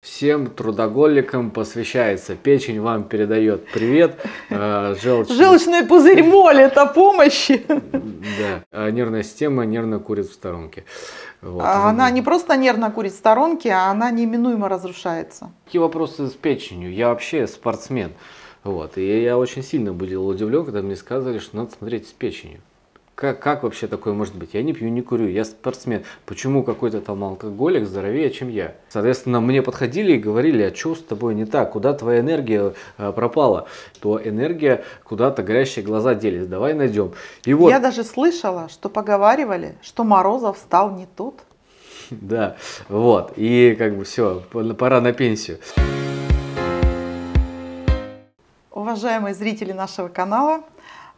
Всем трудоголикам посвящается. Печень вам передает привет. Э, желчный. желчный пузырь молит о помощи. Да. А нервная система нервно курит в сторонке. Вот. А она не просто нервно курит в сторонке, а она неминуемо разрушается. Какие вопросы с печенью? Я вообще спортсмен. Вот. И я очень сильно был удивлен, когда мне сказали, что надо смотреть с печенью как, как вообще такое может быть? Я не пью, не курю, я спортсмен. Почему какой-то там алкоголик здоровее, чем я? Соответственно, мне подходили и говорили, а что с тобой не так? Куда твоя энергия э, пропала? То энергия куда-то горящие глаза делись. Давай найдем. И вот... Я даже слышала, что поговаривали, что Морозов стал не тут. Да, вот. И как бы все, пора на пенсию. Уважаемые зрители нашего канала,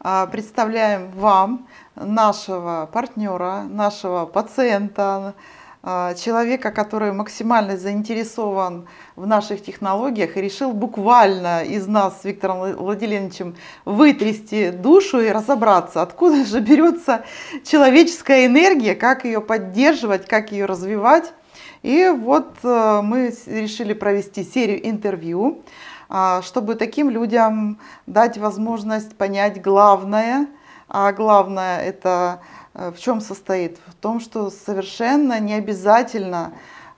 а, представляем вам нашего партнера, нашего пациента, а, человека, который максимально заинтересован в наших технологиях и решил буквально из нас с Виктором Владимировичем вытрясти душу и разобраться, откуда же берется человеческая энергия, как ее поддерживать, как ее развивать. И вот э, мы решили провести серию интервью, а, чтобы таким людям дать возможность понять главное – а главное это э, в чем состоит? В том, что совершенно не обязательно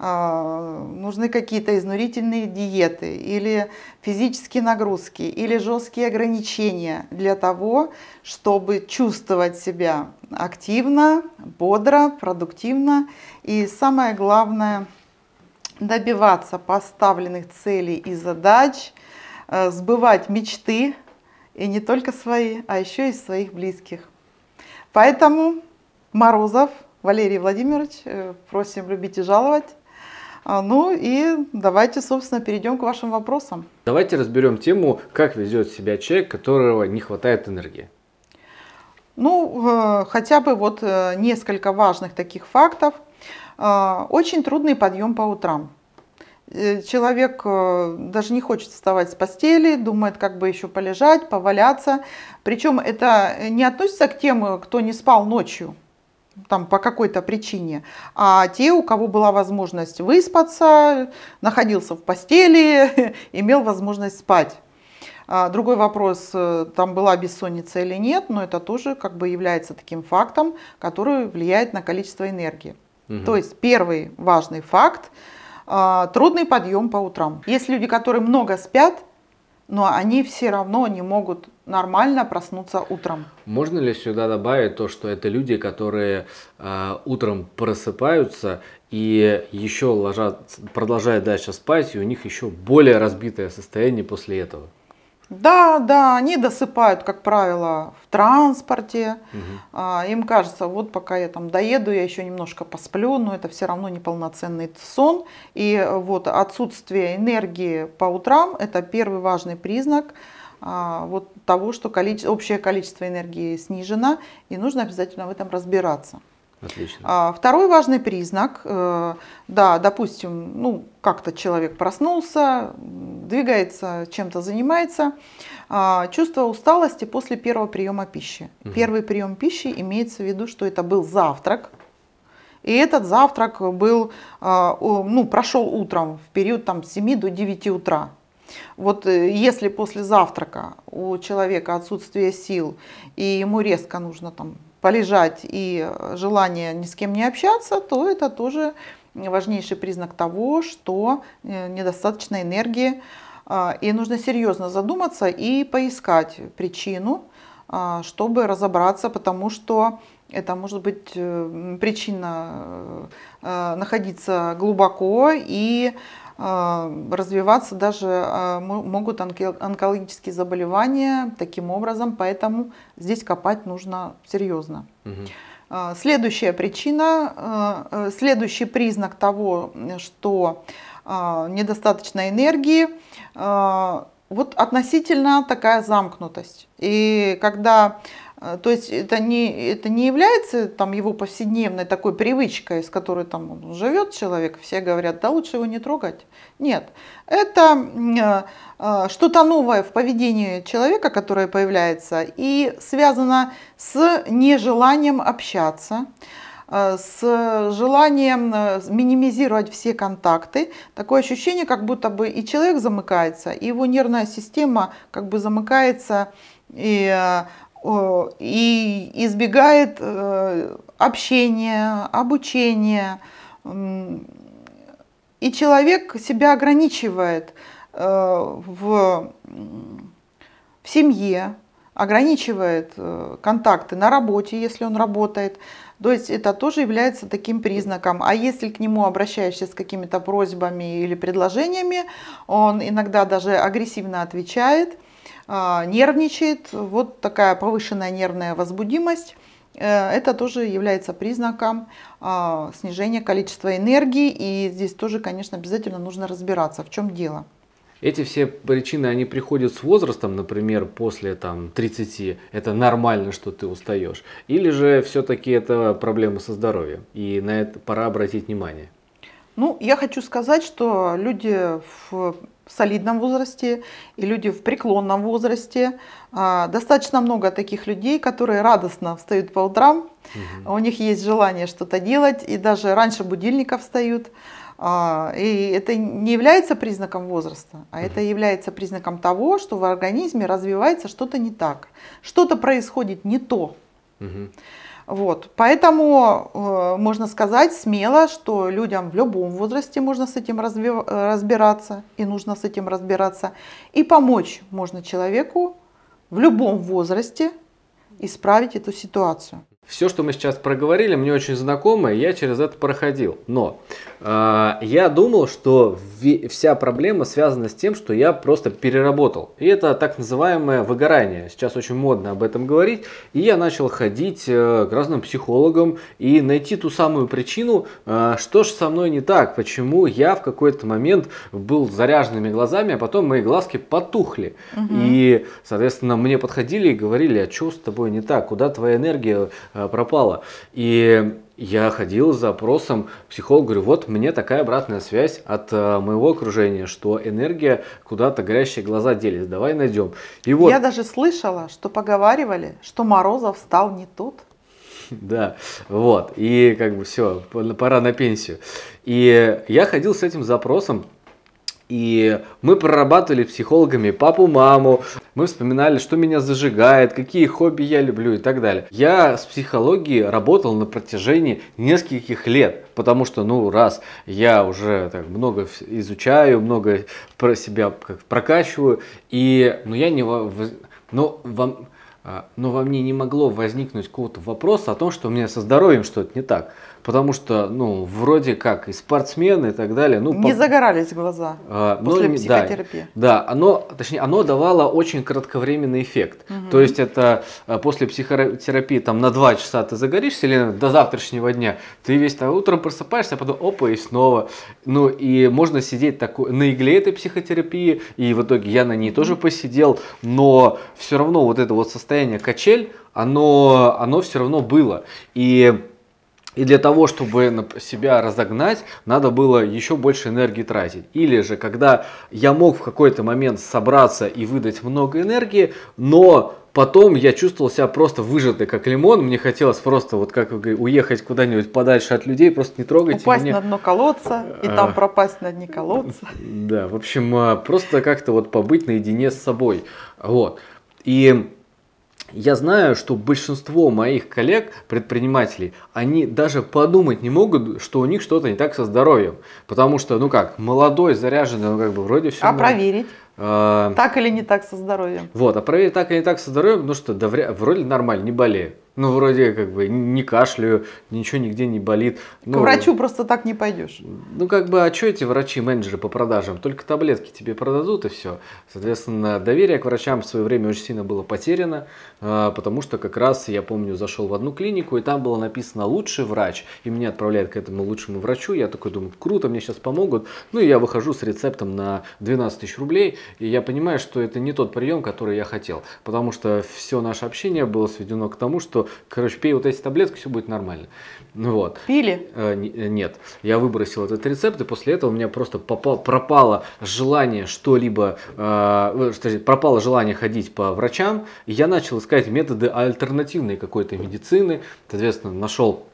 а, нужны какие-то изнурительные диеты или физические нагрузки или жесткие ограничения для того, чтобы чувствовать себя активно, бодро, продуктивно и самое главное добиваться поставленных целей и задач, э, сбывать мечты, и не только свои, а еще и своих близких. Поэтому Морозов Валерий Владимирович, э, просим любить и жаловать. А, ну и давайте, собственно, перейдем к вашим вопросам. Давайте разберем тему, как везет себя человек, которого не хватает энергии. Ну, э, хотя бы вот э, несколько важных таких фактов. Очень трудный подъем по утрам. Э, человек э, даже не хочет вставать с постели, думает, как бы еще полежать, поваляться. Причем это не относится к тем, э, кто не спал ночью там по какой-то причине, а те, у кого была возможность выспаться, находился в постели, имел возможность спать. А, другой вопрос, там была бессонница или нет, но это тоже как бы является таким фактом, который влияет на количество энергии. Угу. То есть первый важный факт а, трудный подъем по утрам. Есть люди, которые много спят, но они все равно не могут нормально проснуться утром. Можно ли сюда добавить то, что это люди, которые э, утром просыпаются и еще ложат, продолжают дальше спать, и у них еще более разбитое состояние после этого? Да, да, они досыпают, как правило, в транспорте. Угу. А, им кажется, вот пока я там доеду, я еще немножко посплю, но это все равно неполноценный сон. И э, вот отсутствие энергии по утрам – это первый важный признак а, вот того, что количе... общее количество энергии снижено, и нужно обязательно в этом разбираться. Отлично. А, второй важный признак, э, да, допустим, ну как-то человек проснулся, двигается, чем-то занимается, а, чувство усталости после первого приема пищи. Угу. Первый прием пищи имеется в виду, что это был завтрак, и этот завтрак был, а, ну прошел утром в период там с 7 до 9 утра. Вот э, если после завтрака у человека отсутствие сил и ему резко нужно там полежать и э, желание ни с кем не общаться, то это тоже важнейший признак того, что э, недостаточно энергии. А, и нужно серьезно задуматься и поискать причину, а, чтобы разобраться, потому что это может быть э, причина находиться глубоко и а, развиваться даже а, могут онкологические заболевания таким образом, поэтому здесь копать нужно серьезно. Угу. Следующая причина, э, следующий признак того, что недостаточно энергии, вот относительно такая замкнутость. И когда а, то есть это не, это не является там, его повседневной такой привычкой, с которой там, живет человек, все говорят, да лучше его не трогать. Нет, это э, что-то новое в поведении человека, которое появляется и связано с нежеланием общаться, э, с желанием минимизировать все контакты. Такое ощущение, как будто бы и человек замыкается, и его нервная система как бы замыкается и и избегает э, общения, обучения. И человек себя ограничивает э, в, в семье, ограничивает э, контакты на работе, если он работает. То есть это тоже является таким признаком. А если к нему обращаешься с какими-то просьбами или предложениями, он иногда даже агрессивно отвечает, а, нервничает, вот такая повышенная нервная возбудимость. Э, это тоже является признаком а, снижения количества энергии, и здесь тоже, конечно, обязательно нужно разбираться, в чем дело. Эти все причины, они приходят с возрастом, например, после там, 30, это нормально, что ты устаешь. Или же все-таки это проблемы со здоровьем, и на это пора обратить внимание. Ну, я хочу сказать, что люди в в солидном возрасте, и люди в преклонном возрасте. А, достаточно много таких людей, которые радостно встают по утрам, угу. у них есть желание что-то делать, и даже раньше будильников встают. А, и это не является признаком возраста, а это является признаком того, что в организме развивается что-то не так, что-то происходит не то. Угу. Вот. Поэтому э, можно сказать смело, что людям в любом возрасте можно с этим разве, э, разбираться и нужно с этим разбираться. И помочь можно человеку в любом возрасте исправить эту ситуацию. Все, что мы сейчас проговорили, мне очень знакомо, и я через это проходил. Но э, я думал, что вся проблема связана с тем, что я просто переработал. И это так называемое выгорание. Сейчас очень модно об этом говорить. И я начал ходить э, к разным психологам и найти ту самую причину, э, что же со мной не так, почему я в какой-то момент был заряженными глазами, а потом мои глазки потухли. Угу. И, соответственно, мне подходили и говорили, а что с тобой не так, куда твоя энергия Э, пропала. И я ходил за запросом психолога, говорю, вот мне такая обратная связь от э, моего окружения, что энергия куда-то горящие глаза делись, давай найдем. И вот... Я даже слышала, что поговаривали, что Морозов стал не тут. Да, вот, и как бы все, пора на пенсию. И я ходил с этим запросом, и мы прорабатывали психологами папу, маму, мы вспоминали, что меня зажигает, какие хобби я люблю и так далее. Я с психологией работал на протяжении нескольких лет, потому что, ну, раз я уже так, много изучаю, много про себя как прокачиваю, и, ну, я не... Но вам, но во мне не могло возникнуть какого-то вопроса о том, что у меня со здоровьем что-то не так. Потому что, ну, вроде как и спортсмены и так далее. Ну, не по... загорались глаза а, ну, после ну, психотерапии. Да, да, оно, точнее, оно давало очень кратковременный эффект. Угу. То есть это а, после психотерапии там на 2 часа ты загоришься или до завтрашнего дня, ты весь там утром просыпаешься, а потом опа и снова. Ну и можно сидеть такой, на игле этой психотерапии, и в итоге я на ней тоже посидел, но все равно вот это вот состояние качель, оно, оно все равно было. И и для того, чтобы себя разогнать, надо было еще больше энергии тратить. Или же, когда я мог в какой-то момент собраться и выдать много энергии, но потом я чувствовал себя просто выжатый, как лимон. Мне хотелось просто, вот как вы говорите, уехать куда-нибудь подальше от людей, просто не трогать. Упасть мне... на дно колодца и там а. пропасть на дне колодца. Да, в общем, а, просто как-то вот побыть наедине с собой. Вот. И я знаю, что большинство моих коллег, предпринимателей, они даже подумать не могут, что у них что-то не так со здоровьем. Потому что, ну как, молодой, заряженный, ну как бы вроде все. А нормально. проверить? А, так или не так со здоровьем? Вот, а проверить так или не так со здоровьем, ну что, да, вроде нормально, не болею. Ну, вроде как бы не кашляю, ничего нигде не болит. Ну, К врачу просто так не пойдешь. Ну, как бы, а что эти врачи, менеджеры по продажам? Только таблетки тебе продадут и все. Соответственно, доверие к врачам в свое время очень сильно было потеряно, а, потому что как раз, я помню, зашел в одну клинику, и там было написано «лучший врач», и меня отправляют к этому лучшему врачу. Я такой думаю, круто, мне сейчас помогут. Ну, и я выхожу с рецептом на 12 тысяч рублей, и я понимаю, что это не тот прием, который я хотел, потому что все наше общение было сведено к тому, что короче, пей вот эти таблетки, все будет нормально. Ну вот. Пили? Э, э, нет. Я выбросил этот рецепт, и после этого у меня просто попал, пропало желание что-либо, э, э пропало желание ходить по врачам, и я начал искать методы альтернативной какой-то медицины, соответственно, нашел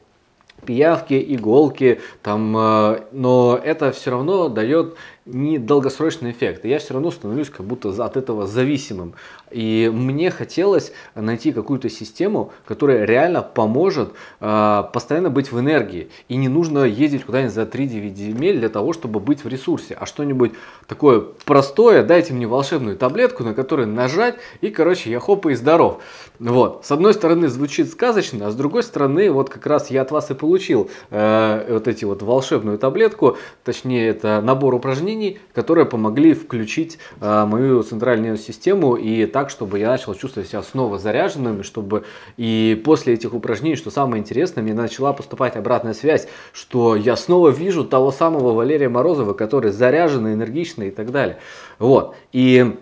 пиявки, иголки, там, э, но это все равно дает не долгосрочный эффект. Я все равно становлюсь как будто от этого зависимым. И мне хотелось найти какую-то систему, которая реально поможет э, постоянно быть в энергии. И не нужно ездить куда-нибудь за 3-9 земель для того, чтобы быть в ресурсе. А что-нибудь такое простое, дайте мне волшебную таблетку, на которую нажать, и, короче, я хоп и здоров. Вот. С одной стороны звучит сказочно, а с другой стороны, вот как раз я от вас и получил э, вот эти вот волшебную таблетку, точнее это набор упражнений, упражнений, которые помогли включить э, мою центральную систему и так, чтобы я начал чувствовать себя снова заряженным, чтобы и после этих упражнений, что самое интересное, мне начала поступать обратная связь, что я снова вижу того самого Валерия Морозова, который заряженный, энергичный и так далее. Вот. И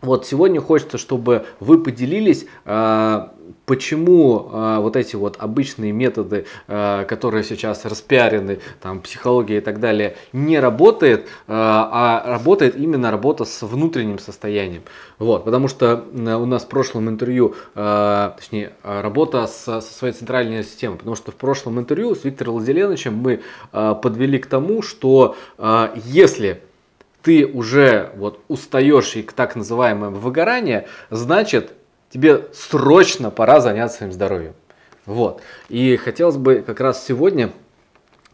вот сегодня хочется, чтобы вы поделились, а, почему а, вот эти вот обычные методы, а, которые сейчас распиарены, там психология и так далее, не работает, а работает именно работа с внутренним состоянием. Вот, потому что у нас в прошлом интервью, точнее, работа со, своей центральной системой, потому что в прошлом интервью с Виктором Лазеленовичем мы подвели к тому, что если ты уже вот устаешь и к так называемое выгорание, значит, тебе срочно пора заняться своим здоровьем. Вот. И хотелось бы как раз сегодня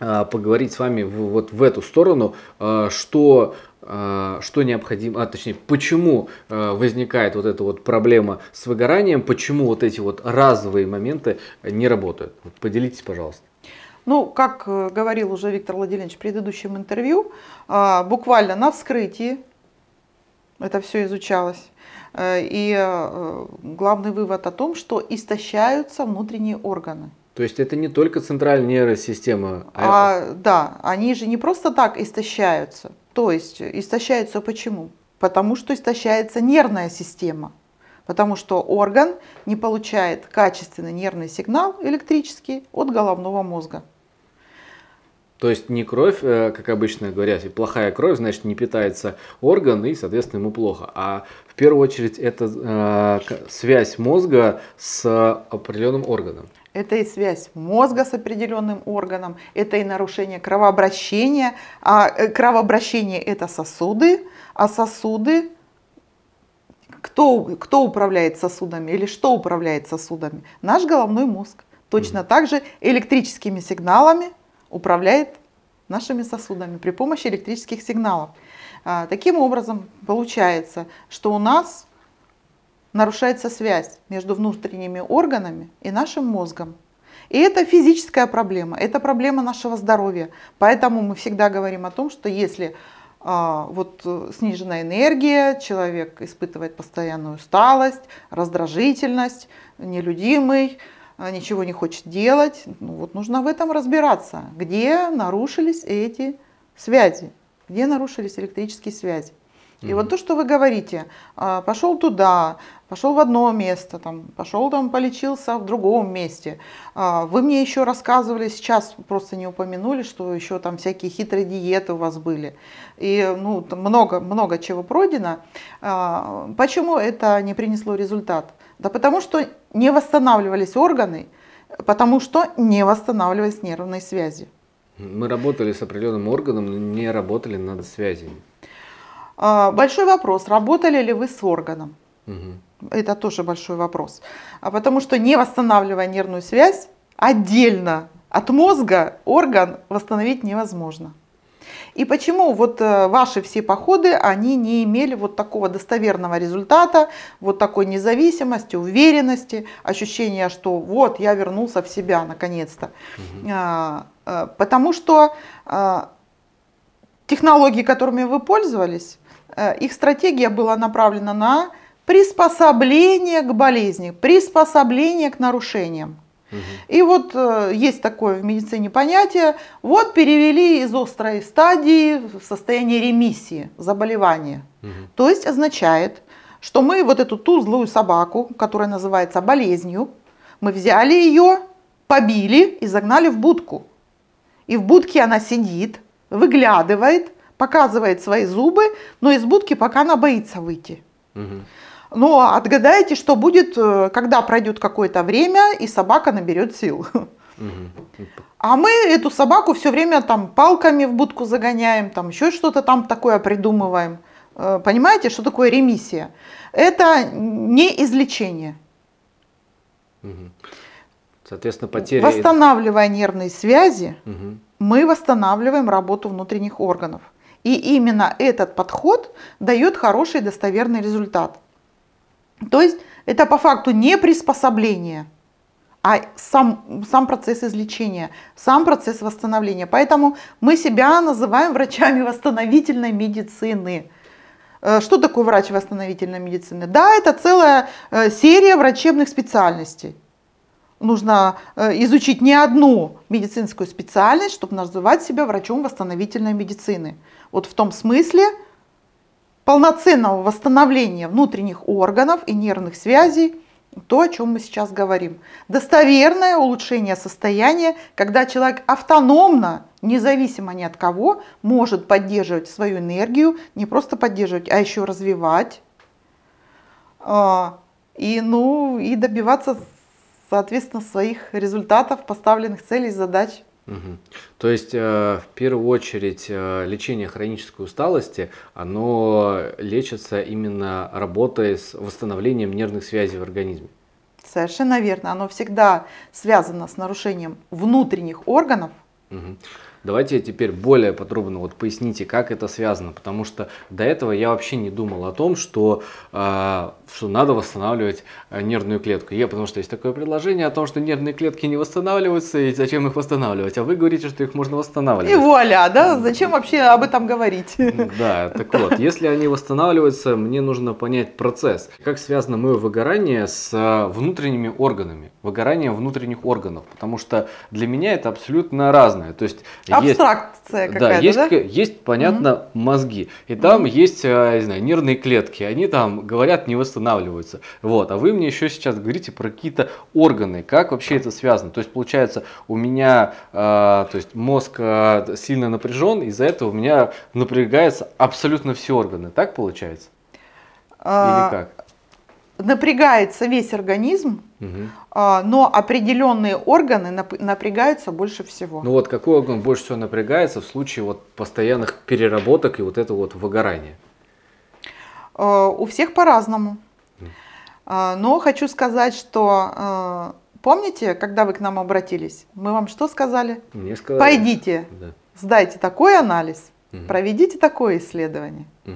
а, поговорить с вами вот в эту сторону, а, что а, что необходимо, а точнее, почему возникает вот эта вот проблема с выгоранием, почему вот эти вот разовые моменты не работают. Поделитесь, пожалуйста. Ну, как э, говорил уже Виктор Владимирович в предыдущем интервью, а, буквально на вскрытии это все изучалось. Э, и э, главный вывод о том, что истощаются внутренние органы. То есть это не только центральная нервная система. А, а, да, они же не просто так истощаются. То есть истощаются почему? Потому что истощается нервная система. Потому что орган не получает качественный нервный сигнал электрический от головного мозга. То есть не кровь, э, как обычно говорят, и плохая кровь, значит не питается орган и, соответственно, ему плохо. А в первую очередь это э, связь мозга с определенным органом. Это и связь мозга с определенным органом, это и нарушение кровообращения. А э, кровообращение это сосуды, а сосуды кто, кто управляет сосудами или что управляет сосудами? Наш головной мозг. Точно mm так же электрическими сигналами управляет нашими сосудами при помощи электрических сигналов. А, таким образом, получается, что у нас нарушается связь между внутренними органами и нашим мозгом. И это физическая проблема, это проблема нашего здоровья. Поэтому мы всегда говорим о том, что если а, вот э, снижена энергия, человек испытывает постоянную усталость, раздражительность, нелюдимый, а, ничего не хочет делать. Ну, вот нужно в этом разбираться, где нарушились эти связи, где нарушились электрические связи. И вот то, что вы говорите, а, пошел туда, пошел в одно место, там, пошел там полечился в другом месте. А, вы мне еще рассказывали, сейчас просто не упомянули, что еще там всякие хитрые диеты у вас были. И ну, много, много чего пройдено. Почему это не принесло результат? Да потому что не восстанавливались органы, потому что не восстанавливались нервные связи. Мы работали с определенным органом, но не работали над связями. А, большой вопрос, работали ли вы с органом? Угу. Это тоже большой вопрос. А потому что не восстанавливая нервную связь, отдельно от мозга орган восстановить невозможно. И почему вот э, ваши все походы, они не имели вот такого достоверного результата, вот такой независимости, уверенности, ощущения, что вот я вернулся в себя наконец-то. Угу. Потому что а, технологии, которыми вы пользовались, э, их стратегия была направлена на приспособление к болезни, приспособление к нарушениям. И вот э, есть такое в медицине понятие, вот перевели из острой стадии в состояние ремиссии заболевания. Угу. То есть означает, что мы вот эту ту злую собаку, которая называется болезнью, мы взяли ее, побили и загнали в будку. И в будке она сидит, выглядывает, показывает свои зубы, но из будки пока она боится выйти. Угу. Но ну, а отгадайте, что будет, э, когда пройдет какое-то время, и собака наберет сил. А мы эту собаку все время там палками в будку загоняем, там еще что-то там такое придумываем. Э, понимаете, что такое ремиссия? Это не излечение. Соответственно, потеря... Восстанавливая нервные связи, угу. мы восстанавливаем работу внутренних органов. И именно этот подход дает хороший достоверный результат. То есть это по факту не приспособление, а сам, сам процесс излечения, сам процесс восстановления. Поэтому мы себя называем врачами восстановительной медицины. Э, что такое врач восстановительной медицины? Да, это целая э, серия врачебных специальностей. Нужно э, изучить не одну медицинскую специальность, чтобы называть себя врачом восстановительной медицины. Вот в том смысле, полноценного восстановления внутренних органов и нервных связей, то, о чем мы сейчас говорим. Достоверное улучшение состояния, когда человек автономно, независимо ни от кого, может поддерживать свою энергию, не просто поддерживать, а еще развивать, а, и, ну, и добиваться, соответственно, своих результатов, поставленных целей, задач. Угу. То есть, э, в первую очередь, э, лечение хронической усталости, оно лечится именно работой с восстановлением нервных связей в организме. Совершенно верно. Оно всегда связано с нарушением внутренних органов. Угу. Давайте теперь более подробно вот поясните, как это связано, потому что до этого я вообще не думал о том, что, э, что надо восстанавливать э, нервную клетку. Я, потому что есть такое предложение о том, что нервные клетки не восстанавливаются, и зачем их восстанавливать? А вы говорите, что их можно восстанавливать. И вуаля, да? Зачем вообще об этом говорить? Да, так вот, если они восстанавливаются, мне нужно понять процесс. Как связано мое выгорание с э, внутренними органами, выгорание внутренних органов, потому что для меня это абсолютно разное. То есть Абстракция какая-то, да? Есть, да? есть понятно, угу. мозги. И там угу. есть, э, я не знаю, нервные клетки. Они там, говорят, не восстанавливаются. Вот. А вы мне еще сейчас говорите про какие-то органы. Как вообще это связано? То есть, получается, у меня э, то есть мозг э, сильно напряжен, из-за этого у меня напрягаются абсолютно все органы. Так получается? А, Или как? напрягается весь организм, угу. но определенные органы напрягаются больше всего. Ну вот какой орган больше всего напрягается в случае вот постоянных переработок и вот этого вот выгорания? А, у всех по-разному. А, но хочу сказать, что помните, когда вы к нам обратились, мы вам что сказали? Мне сказали. Пойдите, да. сдайте такой анализ, угу. проведите такое исследование. Угу.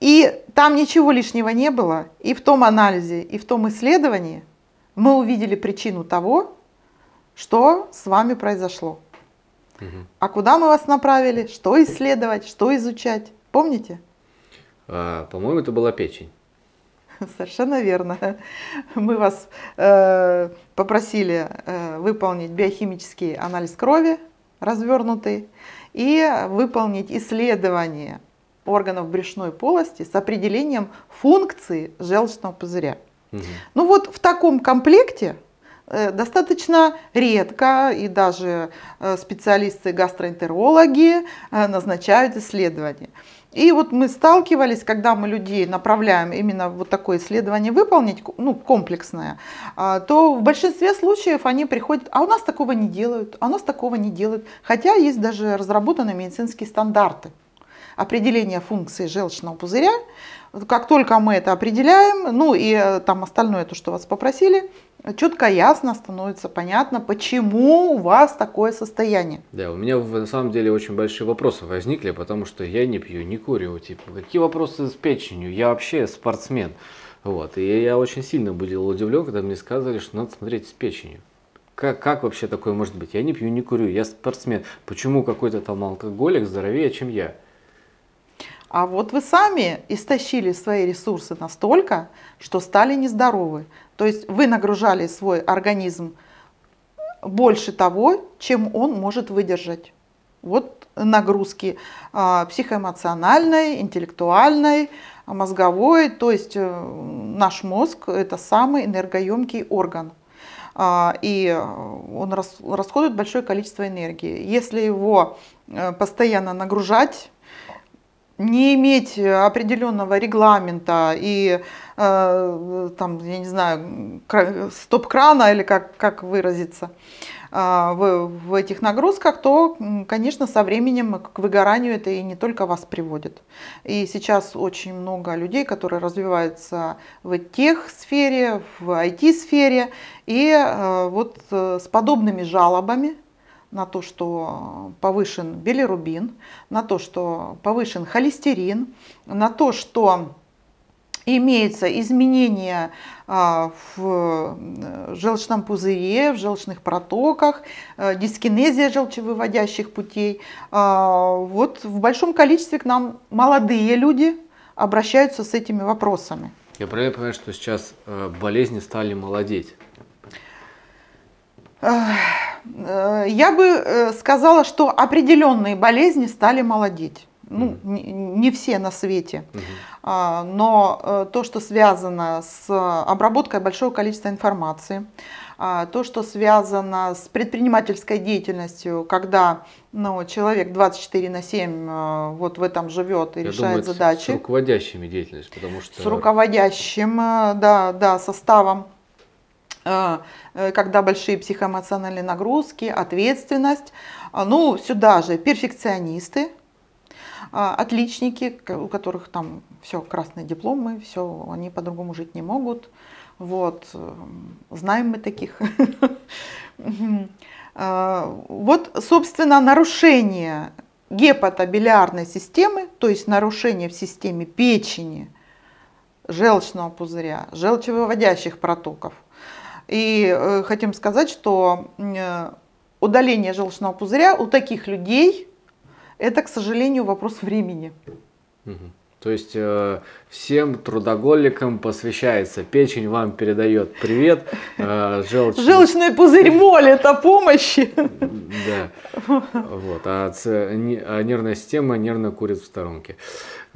И там ничего лишнего не было. И в том анализе, и в том исследовании мы увидели причину того, что с вами произошло. Угу. А куда мы вас направили, что исследовать, что изучать. Помните? А, по-моему, это была печень. Совершенно верно. Мы вас э, попросили э, выполнить биохимический анализ крови, развернутый, и выполнить исследование органов брюшной полости с определением функции желчного пузыря. Угу. Ну вот в таком комплекте э, достаточно редко и даже э, специалисты-гастроэнтерологи э, назначают исследования. И вот мы сталкивались, когда мы людей направляем именно вот такое исследование выполнить, ну, комплексное, а, то в большинстве случаев они приходят, а у нас такого не делают, а у нас такого не делают. Хотя есть даже разработанные медицинские стандарты определение функции желчного пузыря. Как только мы это определяем, ну и э, там остальное, то, что вас попросили, четко, ясно становится понятно, почему у вас такое состояние. Да, у меня на самом деле очень большие вопросы возникли, потому что я не пью, не курю. Типа, какие вопросы с печенью? Я вообще спортсмен. Вот. И я очень сильно был удивлен, когда мне сказали, что надо смотреть с печенью. Как, как вообще такое может быть? Я не пью, не курю, я спортсмен. Почему какой-то там алкоголик здоровее, чем я? А вот вы сами истощили свои ресурсы настолько, что стали нездоровы. То есть вы нагружали свой организм больше того, чем он может выдержать. Вот нагрузки а, психоэмоциональной, интеллектуальной, мозговой. То есть э, наш мозг – это самый энергоемкий орган а, и он расходует большое количество энергии. Если его э, постоянно нагружать не иметь э, определенного регламента и э, там, я не знаю, стоп-крана или как, как выразиться э, в, в этих нагрузках, то, конечно, со временем к выгоранию это и не только вас приводит. И сейчас очень много людей, которые развиваются в тех-сфере, в IT-сфере, и э, вот э, с подобными жалобами – на то, что повышен билирубин, на то, что повышен холестерин, на то, что имеется изменение а, в э, желчном пузыре, в желчных протоках, э, дискинезия желчевыводящих путей. А, вот в большом количестве к нам молодые люди обращаются с этими вопросами. Я правильно понимаю, что сейчас э, болезни стали молодеть? Э, я бы э, сказала, что определенные болезни стали молодеть. Ну, не все на свете, а, но э, то, что связано с обработкой большого количества информации, а, то, что связано с предпринимательской деятельностью, когда ну, человек 24 на 7 вот в этом живет и Я решает думаю, задачи. С руководящими деятельностью, потому что... С руководящим, да, да, составом. Э, э, когда большие психоэмоциональные нагрузки, ответственность. А, ну, сюда же перфекционисты, а, отличники, у которых там все красные дипломы, все, они по-другому жить не могут. Вот, э, знаем мы таких. А, вот, собственно, нарушение гепатобилиарной системы, то есть нарушение в системе печени, желчного пузыря, желчевыводящих протоков – и э, хотим сказать, что э, удаление желчного пузыря у таких людей это, к сожалению, вопрос времени. То есть э, всем трудоголикам посвящается. Печень вам передает привет. Э, желчный... желчный пузырь молит о помощи. Да. Вот. А, ц... Э, а нервная система нервно курит в сторонке.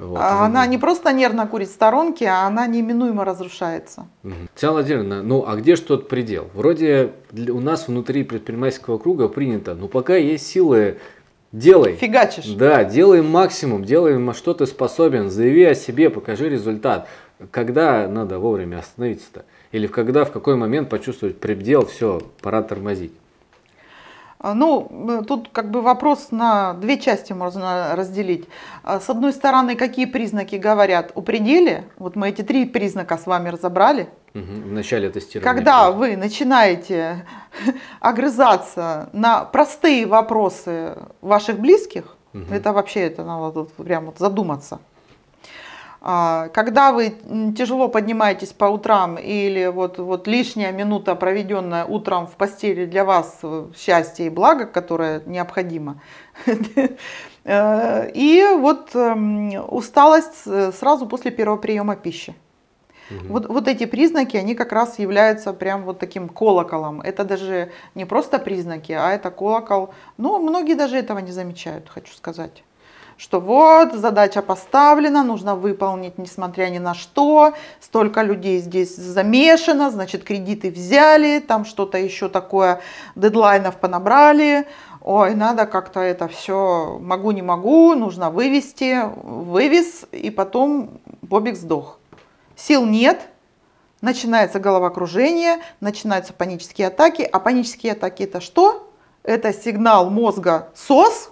Вот. А она не просто нервно курит в сторонке, а она неименуемо разрушается. Угу. Татьяна Владимировна, ну а где же тот предел? Вроде у нас внутри предпринимательского круга принято, ну пока есть силы, делай. Фигачишь. Да, делай максимум, делай на что ты способен, заяви о себе, покажи результат. Когда надо вовремя остановиться-то? Или когда, в какой момент почувствовать предел, все, пора тормозить? А, ну, э, тут как бы вопрос на две части можно разделить. А, с одной стороны, какие признаки говорят о пределе? Вот мы эти три признака с вами разобрали. в начале тестирования. Когда вы начинаете огрызаться на простые вопросы ваших близких, угу. это вообще это надо тут прямо вот задуматься. А, когда вы тяжело поднимаетесь по утрам или вот, вот лишняя минута, проведенная утром в постели для вас э, счастье и благо, которое необходимо, э, и вот эм, усталость э, сразу после первого приема пищи. Угу. Вот, вот эти признаки, они как раз являются прям вот таким колоколом. Это даже не просто признаки, а это колокол. Но многие даже этого не замечают, хочу сказать что вот задача поставлена, нужно выполнить несмотря ни на что, столько людей здесь замешано, значит кредиты взяли, там что-то еще такое, дедлайнов понабрали, ой, надо как-то это все, могу, не могу, нужно вывести, вывез, и потом Бобик сдох. Сил нет, начинается головокружение, начинаются панические атаки, а панические атаки это что? Это сигнал мозга СОС,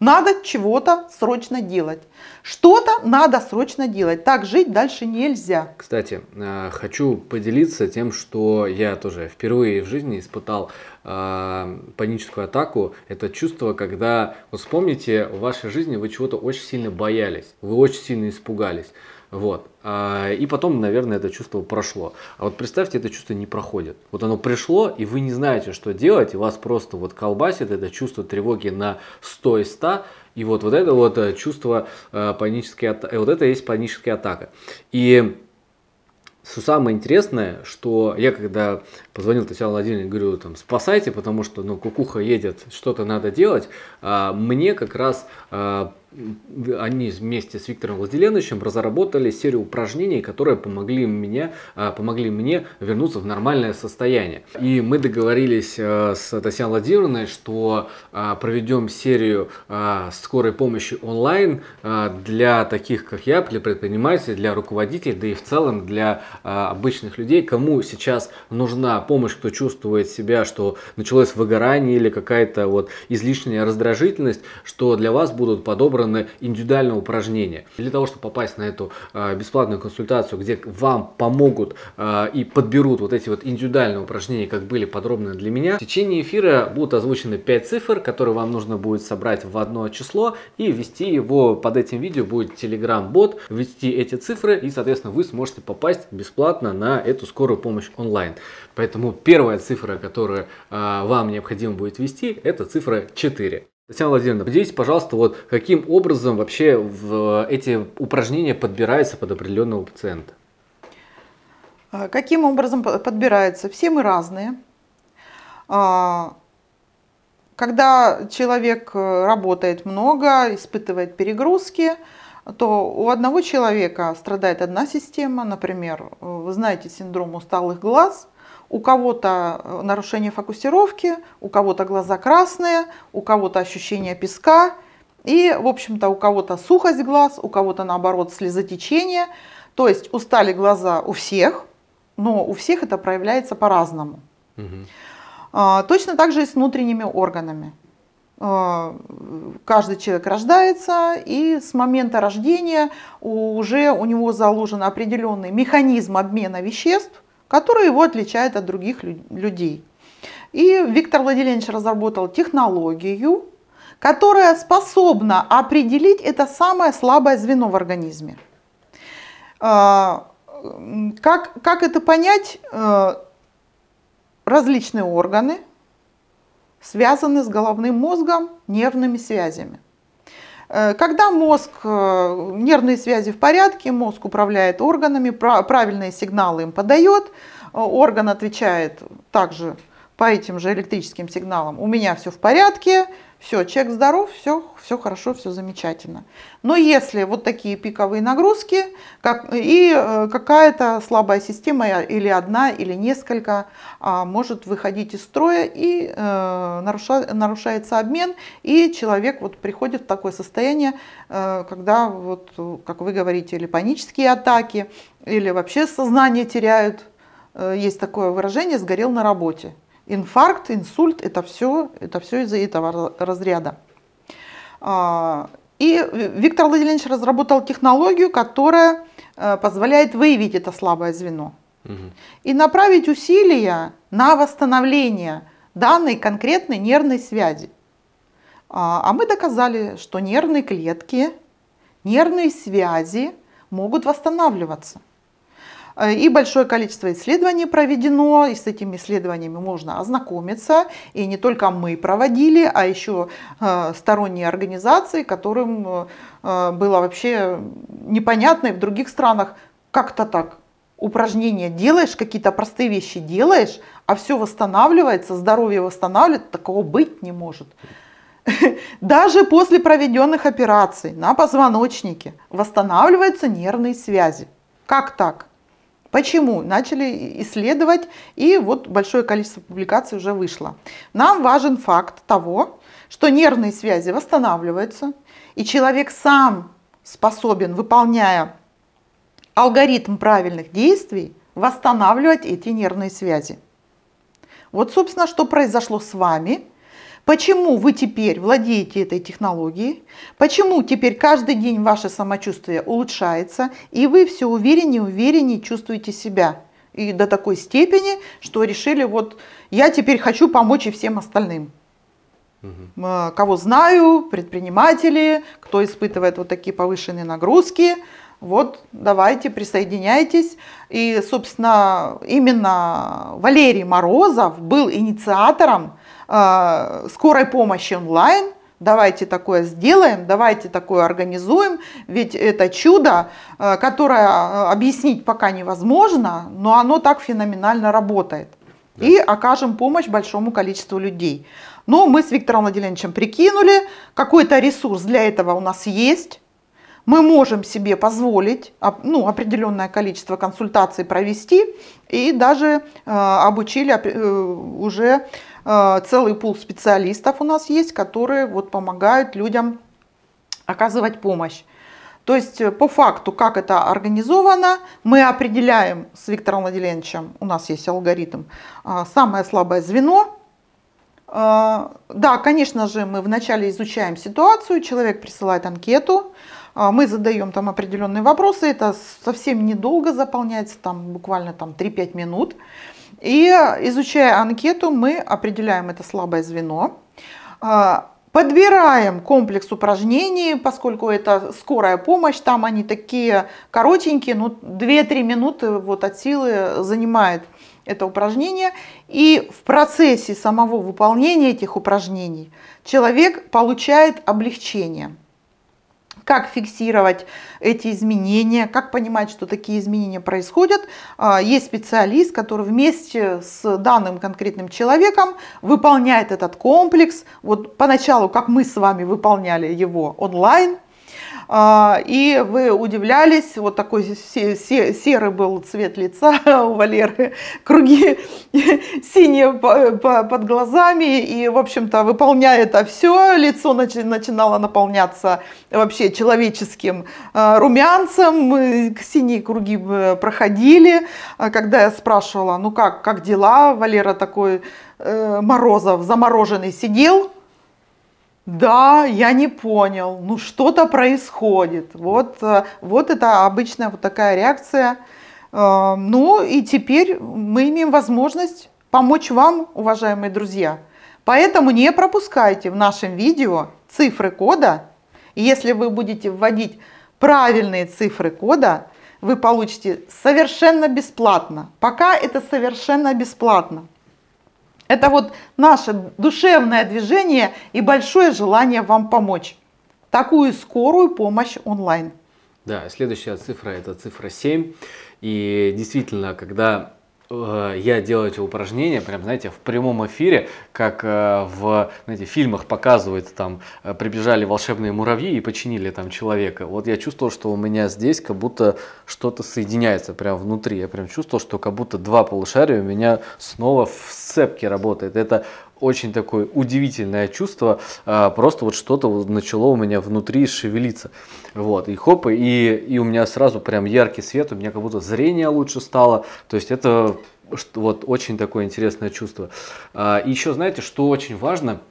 надо чего-то срочно делать. Что-то надо срочно делать. Так жить дальше нельзя. Кстати, э, хочу поделиться тем, что я тоже впервые в жизни испытал э, паническую атаку. Это чувство, когда, вот вспомните, в вашей жизни вы чего-то очень сильно боялись, вы очень сильно испугались. Вот. А, и потом, наверное, это чувство прошло. А вот представьте, это чувство не проходит. Вот оно пришло, и вы не знаете, что делать, и вас просто вот колбасит это чувство тревоги на 100 из 100, и вот, вот это вот э, чувство э, панической атаки, э, вот это есть паническая атака. И что самое интересное, что я когда позвонил Татьяне Владимировне, говорю, там, спасайте, потому что, ну, кукуха едет, что-то надо делать, а мне как раз а, они вместе с Виктором Владиленовичем разработали серию упражнений, которые помогли мне, а, помогли мне вернуться в нормальное состояние. И мы договорились э, с Татьяной Владимировной, что а, проведем серию а, скорой помощи онлайн для таких, как я, для предпринимателей, для руководителей, да и в целом для обычных людей, кому сейчас нужна помощь, кто чувствует себя, что началось выгорание или какая-то вот излишняя раздражительность, что для вас будут подобраны стороны индивидуального упражнения. Для того, чтобы попасть на эту э, бесплатную консультацию, где вам помогут э, и подберут вот эти вот индивидуальные упражнения, как были подробно для меня, в течение эфира будут озвучены 5 цифр, которые вам нужно будет собрать в одно число и ввести его под этим видео будет телеграм-бот, ввести эти цифры и, соответственно, вы сможете попасть бесплатно на эту скорую помощь онлайн. Поэтому первая цифра, которую э, вам необходимо будет ввести, это цифра 4. Татьяна Владимировна, поделитесь, пожалуйста, вот каким образом вообще в э, эти упражнения подбираются под определенного пациента? А, каким образом подбирается? Все мы разные. А, когда человек э, работает много, испытывает перегрузки, то у одного человека страдает одна система, например, э, вы знаете синдром усталых глаз – у кого-то э, нарушение фокусировки, у кого-то глаза красные, у кого-то ощущение песка. И, в общем-то, у кого-то сухость глаз, у кого-то, наоборот, слезотечение. То есть устали глаза у всех, но у всех это проявляется по-разному. Угу. Точно так же и с внутренними органами. А, каждый человек рождается, и с момента рождения уже у него заложен определенный механизм обмена веществ, которые его отличают от других людей. И Виктор Владимирович разработал технологию, которая способна определить это самое слабое звено в организме. А, как, как это понять? Э, различные органы связаны с головным мозгом нервными связями. Э, когда мозг, э, нервные связи в порядке, мозг управляет органами, правильные сигналы им подает, э, орган отвечает также по этим же электрическим сигналам, у меня все в порядке, все, человек здоров, все, все хорошо, все замечательно. Но если вот такие пиковые нагрузки как, и э, какая-то слабая система или одна, или несколько а, может выходить из строя и э, наруша, нарушается обмен, и человек вот приходит в такое состояние, э, когда, вот, как вы говорите, или панические атаки, или вообще сознание теряют. Есть такое выражение «сгорел на работе». Инфаркт, инсульт – это все, это все из-за этого разряда. А, и Виктор Владимирович разработал технологию, которая э, позволяет выявить это слабое звено угу. и направить усилия на восстановление данной конкретной нервной связи. А, а мы доказали, что нервные клетки, нервные связи могут восстанавливаться. Э, и большое количество исследований проведено, и с этими исследованиями можно ознакомиться. И не только мы проводили, а еще э, сторонние организации, которым э, было вообще непонятно и в других странах, как-то так упражнения делаешь, какие-то простые вещи делаешь, а все восстанавливается, здоровье восстанавливается, такого быть не может. Даже после проведенных операций на позвоночнике восстанавливаются нервные связи. Как так? Почему? Начали исследовать, и вот большое количество публикаций уже вышло. Нам важен факт того, что нервные связи восстанавливаются, и человек сам способен, выполняя алгоритм правильных действий, восстанавливать эти нервные связи. Вот, собственно, что произошло с вами – Почему вы теперь владеете этой технологией? Почему теперь каждый день ваше самочувствие улучшается, и вы все увереннее, увереннее чувствуете себя? И до такой степени, что решили, вот я теперь хочу помочь и всем остальным. Угу. Кого знаю, предприниматели, кто испытывает вот такие повышенные нагрузки, вот давайте присоединяйтесь. И, собственно, именно Валерий Морозов был инициатором а, скорой помощи онлайн, давайте такое сделаем, давайте такое организуем, ведь это чудо, а, которое а, объяснить пока невозможно, но оно так феноменально работает. И окажем помощь большому количеству людей. Но ну, мы с Виктором Владимировичем прикинули, какой-то ресурс для этого у нас есть. Мы можем себе позволить ну, определенное количество консультаций провести и даже э, обучили э, уже Э, целый пул специалистов у нас есть, которые вот помогают людям оказывать помощь. То есть э, по факту, как это организовано, мы определяем с Виктором Владимировичем, у нас есть алгоритм, э, самое слабое звено. Да, конечно же, мы вначале изучаем ситуацию, человек присылает анкету, мы задаем там определенные вопросы, это совсем недолго заполняется, там буквально там 3-5 минут. И изучая анкету, мы определяем это слабое звено, а, Подбираем комплекс упражнений, поскольку это скорая помощь, там они такие коротенькие, ну 2-3 минуты вот от силы занимает это упражнение. И в процессе самого выполнения этих упражнений человек получает облегчение как фиксировать эти изменения, как понимать, что такие изменения происходят. А, есть специалист, который вместе с данным конкретным человеком выполняет этот комплекс. Вот поначалу, как мы с вами выполняли его онлайн, а, и вы удивлялись, вот такой серый был цвет лица у Валеры, круги синие под глазами, и, в общем-то, выполняя это все, лицо начинало наполняться вообще человеческим а, румянцем, синие круги э, проходили. А когда я спрашивала, ну как, как дела, Валера такой э, Морозов замороженный сидел, да, я не понял, ну что-то происходит. Вот, э, вот это обычная вот такая реакция. Э, ну и теперь мы имеем возможность помочь вам, уважаемые друзья. Поэтому не пропускайте в нашем видео цифры кода. Если вы будете вводить правильные цифры кода, вы получите совершенно бесплатно. Пока это совершенно бесплатно. Это вот наше душевное движение и большое желание вам помочь. Такую скорую помощь онлайн. Да, следующая цифра это цифра 7. И действительно, когда Э, я делаю эти упражнения, прям, знаете, в прямом эфире, как э, в, знаете, фильмах показывают, там, э, прибежали волшебные муравьи и починили там человека. Вот я чувствовал, что у меня здесь как будто что-то соединяется прям внутри. Я прям чувствовал, что как будто два полушария у меня снова в сцепке работает. Это очень такое удивительное чувство, а, просто вот что-то начало у меня внутри шевелиться. Вот, и хоп, и, и у меня сразу прям яркий свет, у меня как будто зрение лучше стало, то есть это вот очень такое интересное чувство. А, и Еще знаете, что очень важно –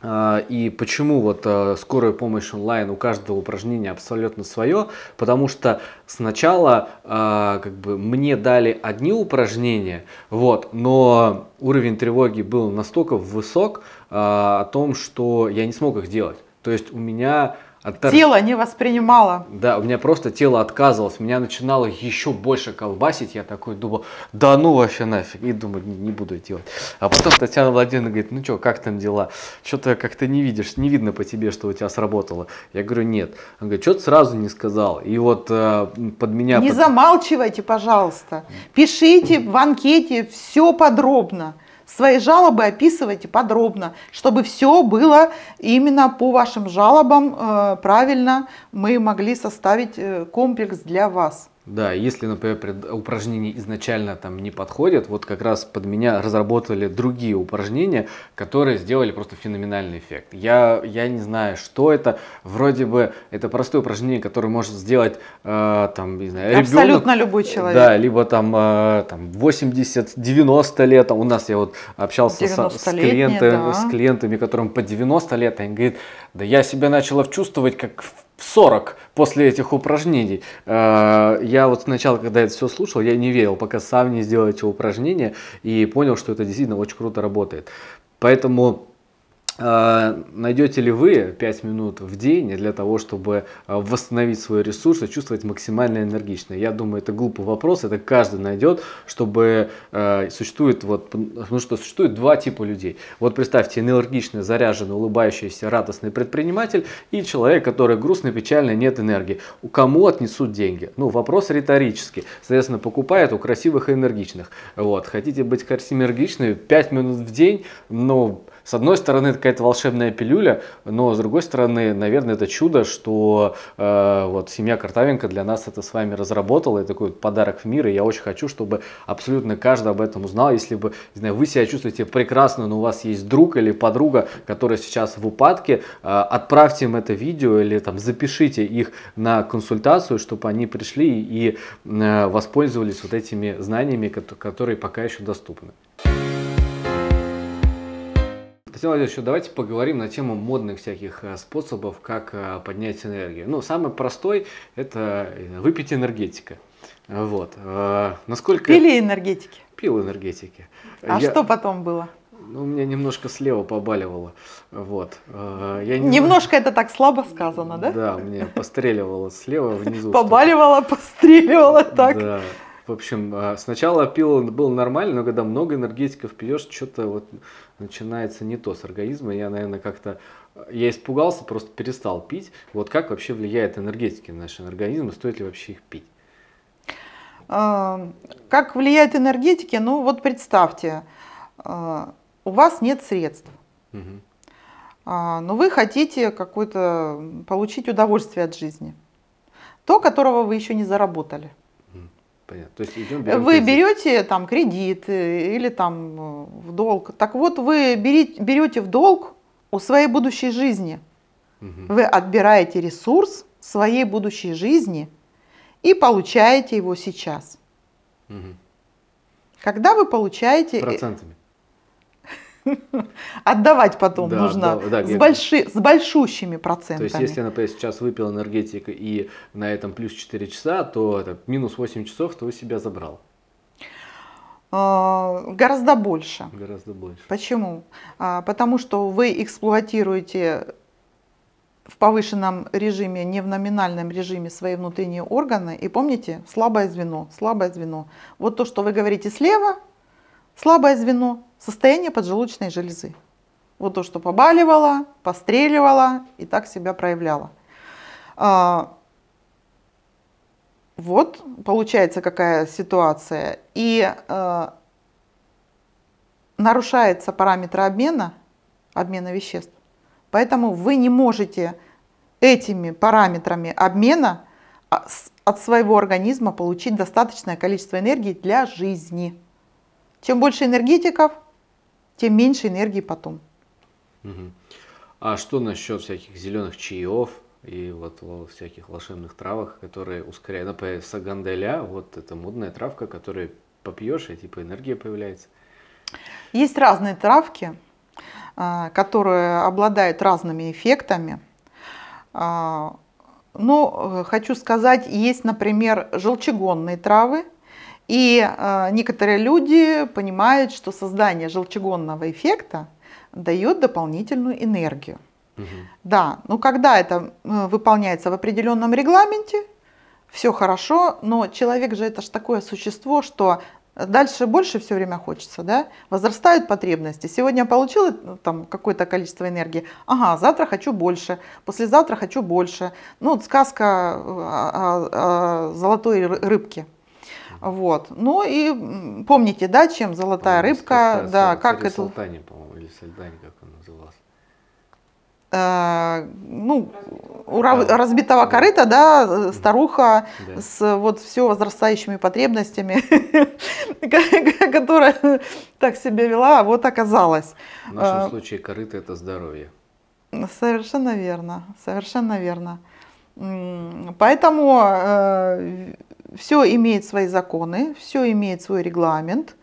а, и почему вот а, скорая помощь онлайн у каждого упражнения абсолютно свое? Потому что сначала а, как бы мне дали одни упражнения, вот, но уровень тревоги был настолько высок о том, что я не смог их делать. То есть у меня Оттор... Тело не воспринимало. Да, у меня просто тело отказывалось, меня начинало еще больше колбасить, я такой думал, да ну вообще нафиг, и думаю, не, не буду делать. А потом Татьяна Владимировна говорит, ну что, как там дела? Что-то как-то не видишь, не видно по тебе, что у тебя сработало. Я говорю, нет. Она говорит, что ты сразу не сказал? И вот э, под меня... Не под... замалчивайте, пожалуйста. Пишите в анкете все подробно свои жалобы описывайте подробно, чтобы все было именно по вашим жалобам э, правильно мы могли составить э, комплекс для вас. Да, если, например, упражнение изначально там не подходит, вот как раз под меня разработали другие упражнения, которые сделали просто феноменальный эффект. Я, я не знаю, что это. Вроде бы это простое упражнение, которое может сделать э, там, не знаю, ребенок. любой человек. Да, либо там, э, там 80-90 лет. А у нас я вот общался со, с, клиентами, да. с клиентами, которым по 90 лет, они говорят, да я себя начала чувствовать как в в 40 после этих упражнений. Э, я вот сначала, когда это все слушал, я не верил, пока сам не сделал эти упражнения и понял, что это действительно очень круто работает. Поэтому а, найдете ли вы 5 минут в день для того, чтобы а, восстановить свой ресурс и чувствовать максимально энергично? Я думаю, это глупый вопрос, это каждый найдет, чтобы а, существует вот, ну что, существует два типа людей. Вот представьте, энергичный, заряженный, улыбающийся, радостный предприниматель и человек, который грустный, печальный, нет энергии. У кому отнесут деньги? Ну, вопрос риторический. Соответственно, покупают у красивых и энергичных. Вот, хотите быть красивым энергичным, 5 минут в день, но с одной стороны, это какая-то волшебная пилюля, но с другой стороны, наверное, это чудо, что э, вот семья Картавенко для нас это с вами разработала, и такой вот подарок в мир, и я очень хочу, чтобы абсолютно каждый об этом узнал. Если бы, не знаю, вы себя чувствуете прекрасно, но у вас есть друг или подруга, которая сейчас в упадке, э, отправьте им это видео или там запишите их на консультацию, чтобы они пришли и э, воспользовались вот этими знаниями, которые пока еще доступны. Татьяна Владимирович, давайте поговорим на тему модных всяких э, способов, как э, поднять энергию. Ну, самый простой – это э, выпить энергетика. Вот. Насколько... Пили энергетики? Пил энергетики. А Я... что потом было? Ну, у меня немножко слева побаливало. Вот. Я не... Немножко это так слабо сказано, да? Да, мне постреливало слева внизу. Побаливало, постреливало так. Да. В общем, сначала пил, был нормально, но когда много энергетиков пьешь, что-то вот начинается не то с организма. Я, наверное, как-то... Э, я испугался, просто перестал пить. Вот как вообще влияет энергетики на наш организм, и стоит ли вообще их пить? А, как влияет энергетики? Ну вот представьте, а, у вас нет средств. Угу. Но вы хотите какое-то получить удовольствие от жизни. То, которого вы еще не заработали. Понятно. То есть идем, берем вы кредит. берете там кредит э, или там э, в долг. Так вот, вы берете, берете в долг у своей будущей жизни. Угу. Вы отбираете ресурс своей будущей жизни и получаете его сейчас. Угу. Когда вы получаете... Э, Процентами. Отдавать потом да, нужно да, да, с, больши, с большущими процентами. То есть, если, например, сейчас выпил энергетик и на этом плюс 4 часа, то это минус 8 часов, то у себя забрал. А, гораздо больше. Гораздо больше. Почему? А, потому что вы эксплуатируете в повышенном режиме, не в номинальном режиме свои внутренние органы. И помните, слабое звено, слабое звено. Вот то, что вы говорите слева, слабое звено, Состояние поджелудочной железы. Вот то, что побаливало, постреливало и так себя проявляло. А, вот получается какая ситуация. И а, нарушается параметр обмена, обмена веществ. Поэтому вы не можете этими параметрами обмена а, от своего организма получить достаточное количество энергии для жизни. Чем больше энергетиков, тем меньше энергии потом. Угу. А что насчет всяких зеленых чаев и вот всяких волшебных травах, которые ускоряют? Например, саганделя, вот это модная травка, которую попьешь, и типа энергия появляется. Есть разные травки, а, которые обладают разными эффектами. А, Но ну, э, хочу сказать, есть, например, желчегонные травы, и э, некоторые люди понимают, что создание желчегонного эффекта дает дополнительную энергию. Угу. Да, но когда это э, выполняется в определенном регламенте, все хорошо, но человек же это ж такое существо, что дальше больше все время хочется, да? Возрастают потребности. Сегодня получил э, там какое-то количество энергии, ага, завтра хочу больше, послезавтра хочу больше. Ну, вот сказка э, о, о, о золотой рыбке. Вот. Ну и помните, да, чем золотая рыбка, сказка, да, как это... Салтане, по-моему, или Сальдане, как он назывался. А, ну, у да. разбитого корыта, да, э, старуха да. с вот все возрастающими потребностями, которая так себя вела, а вот оказалось. В нашем э, случае корыто это здоровье. Совершенно верно, совершенно верно. Поэтому все имеет свои законы, все имеет свой регламент.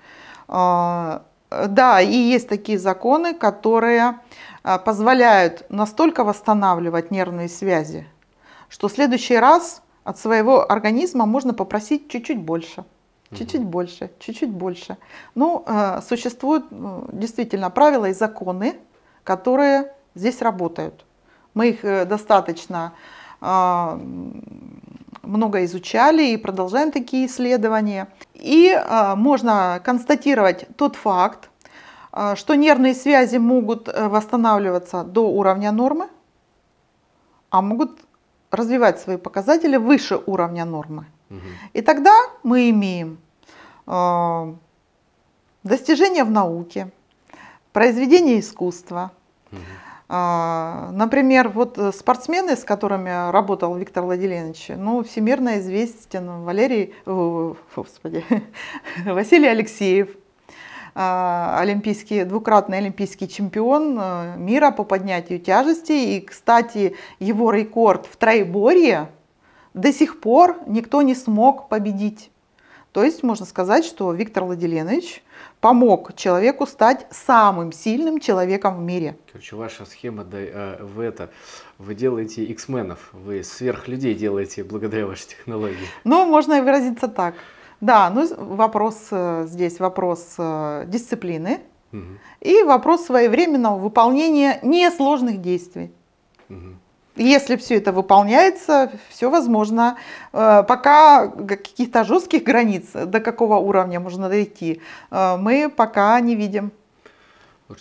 А, да, и есть такие законы, которые а, позволяют настолько восстанавливать нервные связи, что в следующий раз от своего организма можно попросить чуть-чуть больше. Чуть-чуть больше, чуть-чуть больше. Ну, э, существуют э, действительно правила и законы, которые здесь работают. Мы их э, достаточно а, много изучали и продолжаем такие исследования. И а, можно констатировать тот факт, а, что нервные связи могут э, восстанавливаться до уровня нормы, а могут развивать свои показатели выше уровня нормы. И тогда мы имеем а, достижения в науке, произведения искусства, угу а, например, вот э, спортсмены, с которыми работал Виктор Владимирович, ну, всемирно известен Валерий, о, господи, Василий Алексеев, а, олимпийский, двукратный олимпийский чемпион э, мира по поднятию тяжести, И, кстати, его рекорд в троеборье до сих пор никто не смог победить. То есть можно сказать, что Виктор Владимирович – помог человеку стать самым сильным человеком в мире. Короче, ваша схема да, э, в это. Вы делаете иксменов, вы сверхлюдей делаете благодаря вашей технологии. Ну, можно и выразиться так. Да, ну вопрос э, здесь, вопрос э, дисциплины угу. и вопрос своевременного выполнения несложных действий. Угу. Если все это выполняется, все возможно. Э, пока каких-то жестких границ, до какого уровня можно дойти, э, мы пока не видим.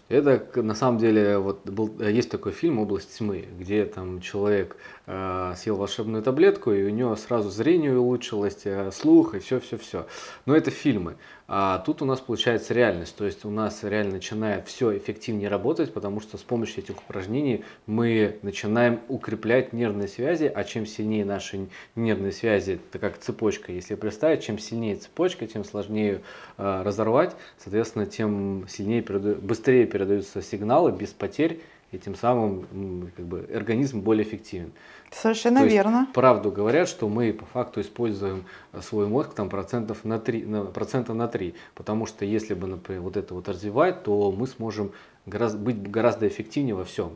Это на самом деле вот был, э, есть такой фильм "Область тьмы", где там человек Э, съел волшебную таблетку, и у него сразу зрение улучшилось, э, слух и все-все-все. Но это фильмы. А тут у нас получается реальность, то есть у нас реально начинает все эффективнее работать, потому что с помощью этих упражнений мы начинаем укреплять нервные связи, а чем сильнее наши нервные связи, это как цепочка, если представить, чем сильнее цепочка, тем сложнее э, разорвать, соответственно, тем сильнее, переда... быстрее передаются сигналы без потерь, и тем самым как бы, организм более эффективен. Совершенно То верно. Есть, правду говорят, что мы по факту используем э, свой мозг там процентов на 3, на, процента на 3. Потому что если бы, например, вот это вот развивать, то мы сможем гораздо, быть гораздо эффективнее во всем.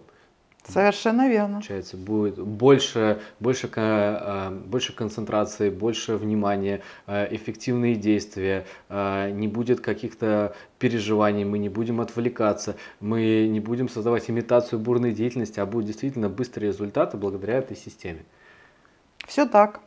Совершенно верно. Получается, будет больше, больше, а, больше концентрации, больше внимания, а, эффективные действия, а, не будет каких-то переживаний, мы не будем отвлекаться, мы не будем создавать имитацию бурной деятельности, а будут действительно быстрые результаты благодаря этой системе. Все так.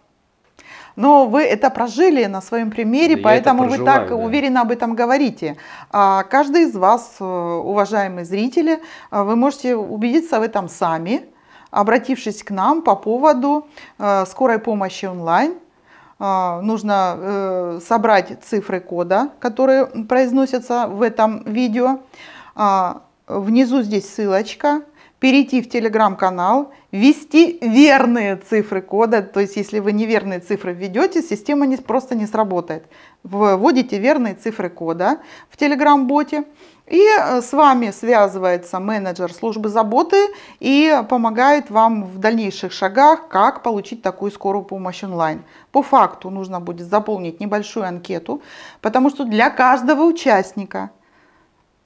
Но вы это прожили на своем примере, да поэтому проживаю, вы так да. уверенно об этом говорите. А каждый из вас, э, уважаемые зрители, э, вы можете убедиться в этом сами, обратившись к нам по поводу э, скорой помощи онлайн а, нужно собрать цифры кода, которые произносятся в этом видео. А, внизу здесь ссылочка перейти в телеграм-канал, ввести верные цифры кода, то есть если вы неверные цифры введете, система не, просто не сработает. Вводите верные цифры кода в телеграм-боте, и э, с вами связывается менеджер службы заботы и помогает вам в дальнейших шагах, как получить такую скорую помощь онлайн. По факту нужно будет заполнить небольшую анкету, потому что для каждого участника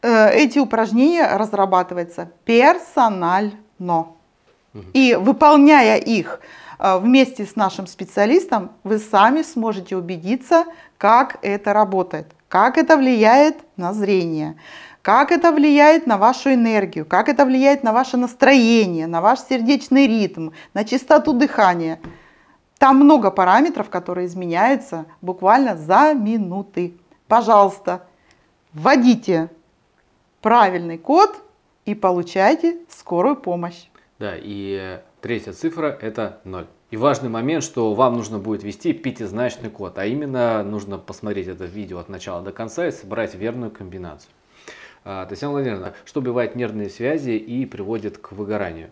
Э, эти упражнения разрабатываются персонально. И выполняя их э, вместе с нашим специалистом, вы сами сможете убедиться, как это работает, как это влияет на зрение, как это влияет на вашу энергию, как это влияет на ваше настроение, на ваш сердечный ритм, на частоту дыхания. Там много параметров, которые изменяются буквально за минуты. Пожалуйста, вводите правильный код и получайте скорую помощь. Да, и третья цифра – это 0. И важный момент, что вам нужно будет ввести пятизначный код, а именно нужно посмотреть это видео от начала до конца и собрать верную комбинацию. А, Татьяна Владимировна, что убивает нервные связи и приводит к выгоранию?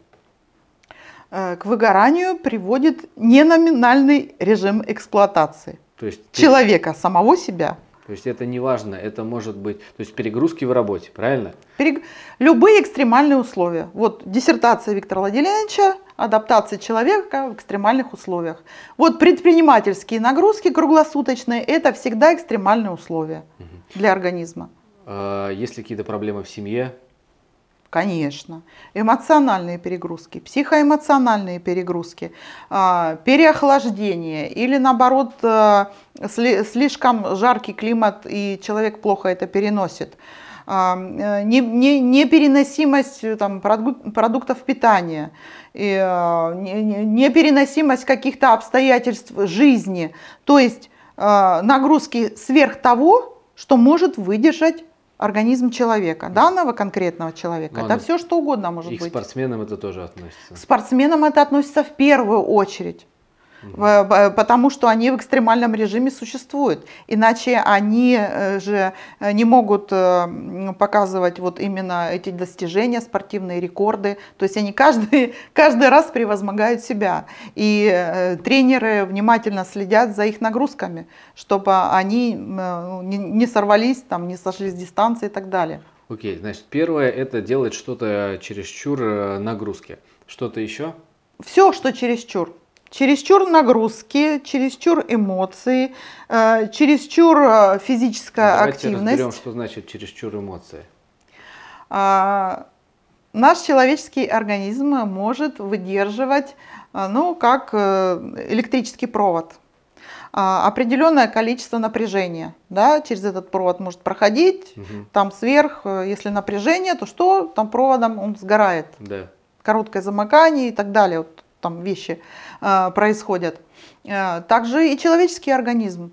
Э, к выгоранию приводит неноминальный режим эксплуатации. То есть человека, самого себя. То есть это не важно, это может быть, то есть перегрузки в работе, правильно? Перег... Любые экстремальные условия. Вот диссертация Виктора Владимировича, адаптация человека в экстремальных условиях. Вот предпринимательские нагрузки круглосуточные, это всегда экстремальные условия угу. для организма. А, Если какие-то проблемы в семье, Конечно. Эмоциональные перегрузки, психоэмоциональные перегрузки, а, переохлаждение или наоборот э, слишком жаркий климат и человек плохо это переносит. А, э, непереносимость э, там, продуктов питания, непереносимость каких-то обстоятельств жизни, то есть нагрузки сверх того, что может выдержать организм человека, данного конкретного человека. Ну, это все что угодно может и быть. И к спортсменам это тоже относится. К спортсменам это относится в первую очередь. Э, потому что они в экстремальном режиме существуют. Иначе они э, же э, не могут показывать вот именно эти достижения, спортивные рекорды. То есть они каждый, каждый раз превозмогают себя. И тренеры внимательно следят за их нагрузками, чтобы они не сорвались, там, не сошли с дистанции и так далее. Окей, okay, значит, первое это делать что-то чересчур нагрузки. Что-то еще? Все, что чересчур чересчур нагрузки, чересчур эмоции, э, чересчур э, физическая Давайте активность. Давайте разберем, что значит чересчур эмоции. А, наш человеческий организм может выдерживать, э, ну, как э, электрический провод а, определенное количество напряжения. Да, через этот провод может проходить, угу. там сверх, если напряжение, то что там проводом он сгорает. Да. Короткое замыкание и так далее, вот там вещи Э, происходят. Э, также и человеческий организм.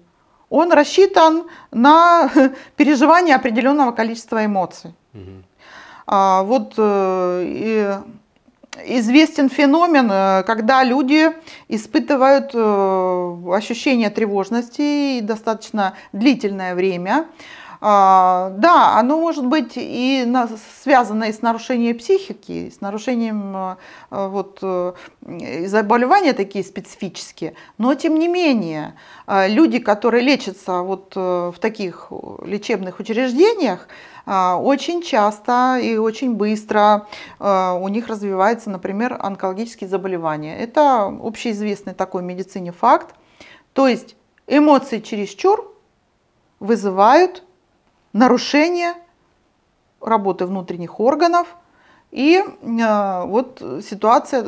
Он рассчитан на переживание определенного количества эмоций. Угу. вот э, известен феномен, когда люди испытывают ощущение тревожности достаточно длительное время. А, да, оно может быть и связано и с нарушением психики, и с нарушением э, вот, э, заболевания такие специфические, но тем не менее э, люди, которые лечатся вот в таких лечебных учреждениях, очень часто и очень быстро у них развивается, например, онкологические заболевания. Это общеизвестный такой в медицине факт. То есть эмоции чересчур вызывают нарушение работы внутренних органов и э, вот ситуация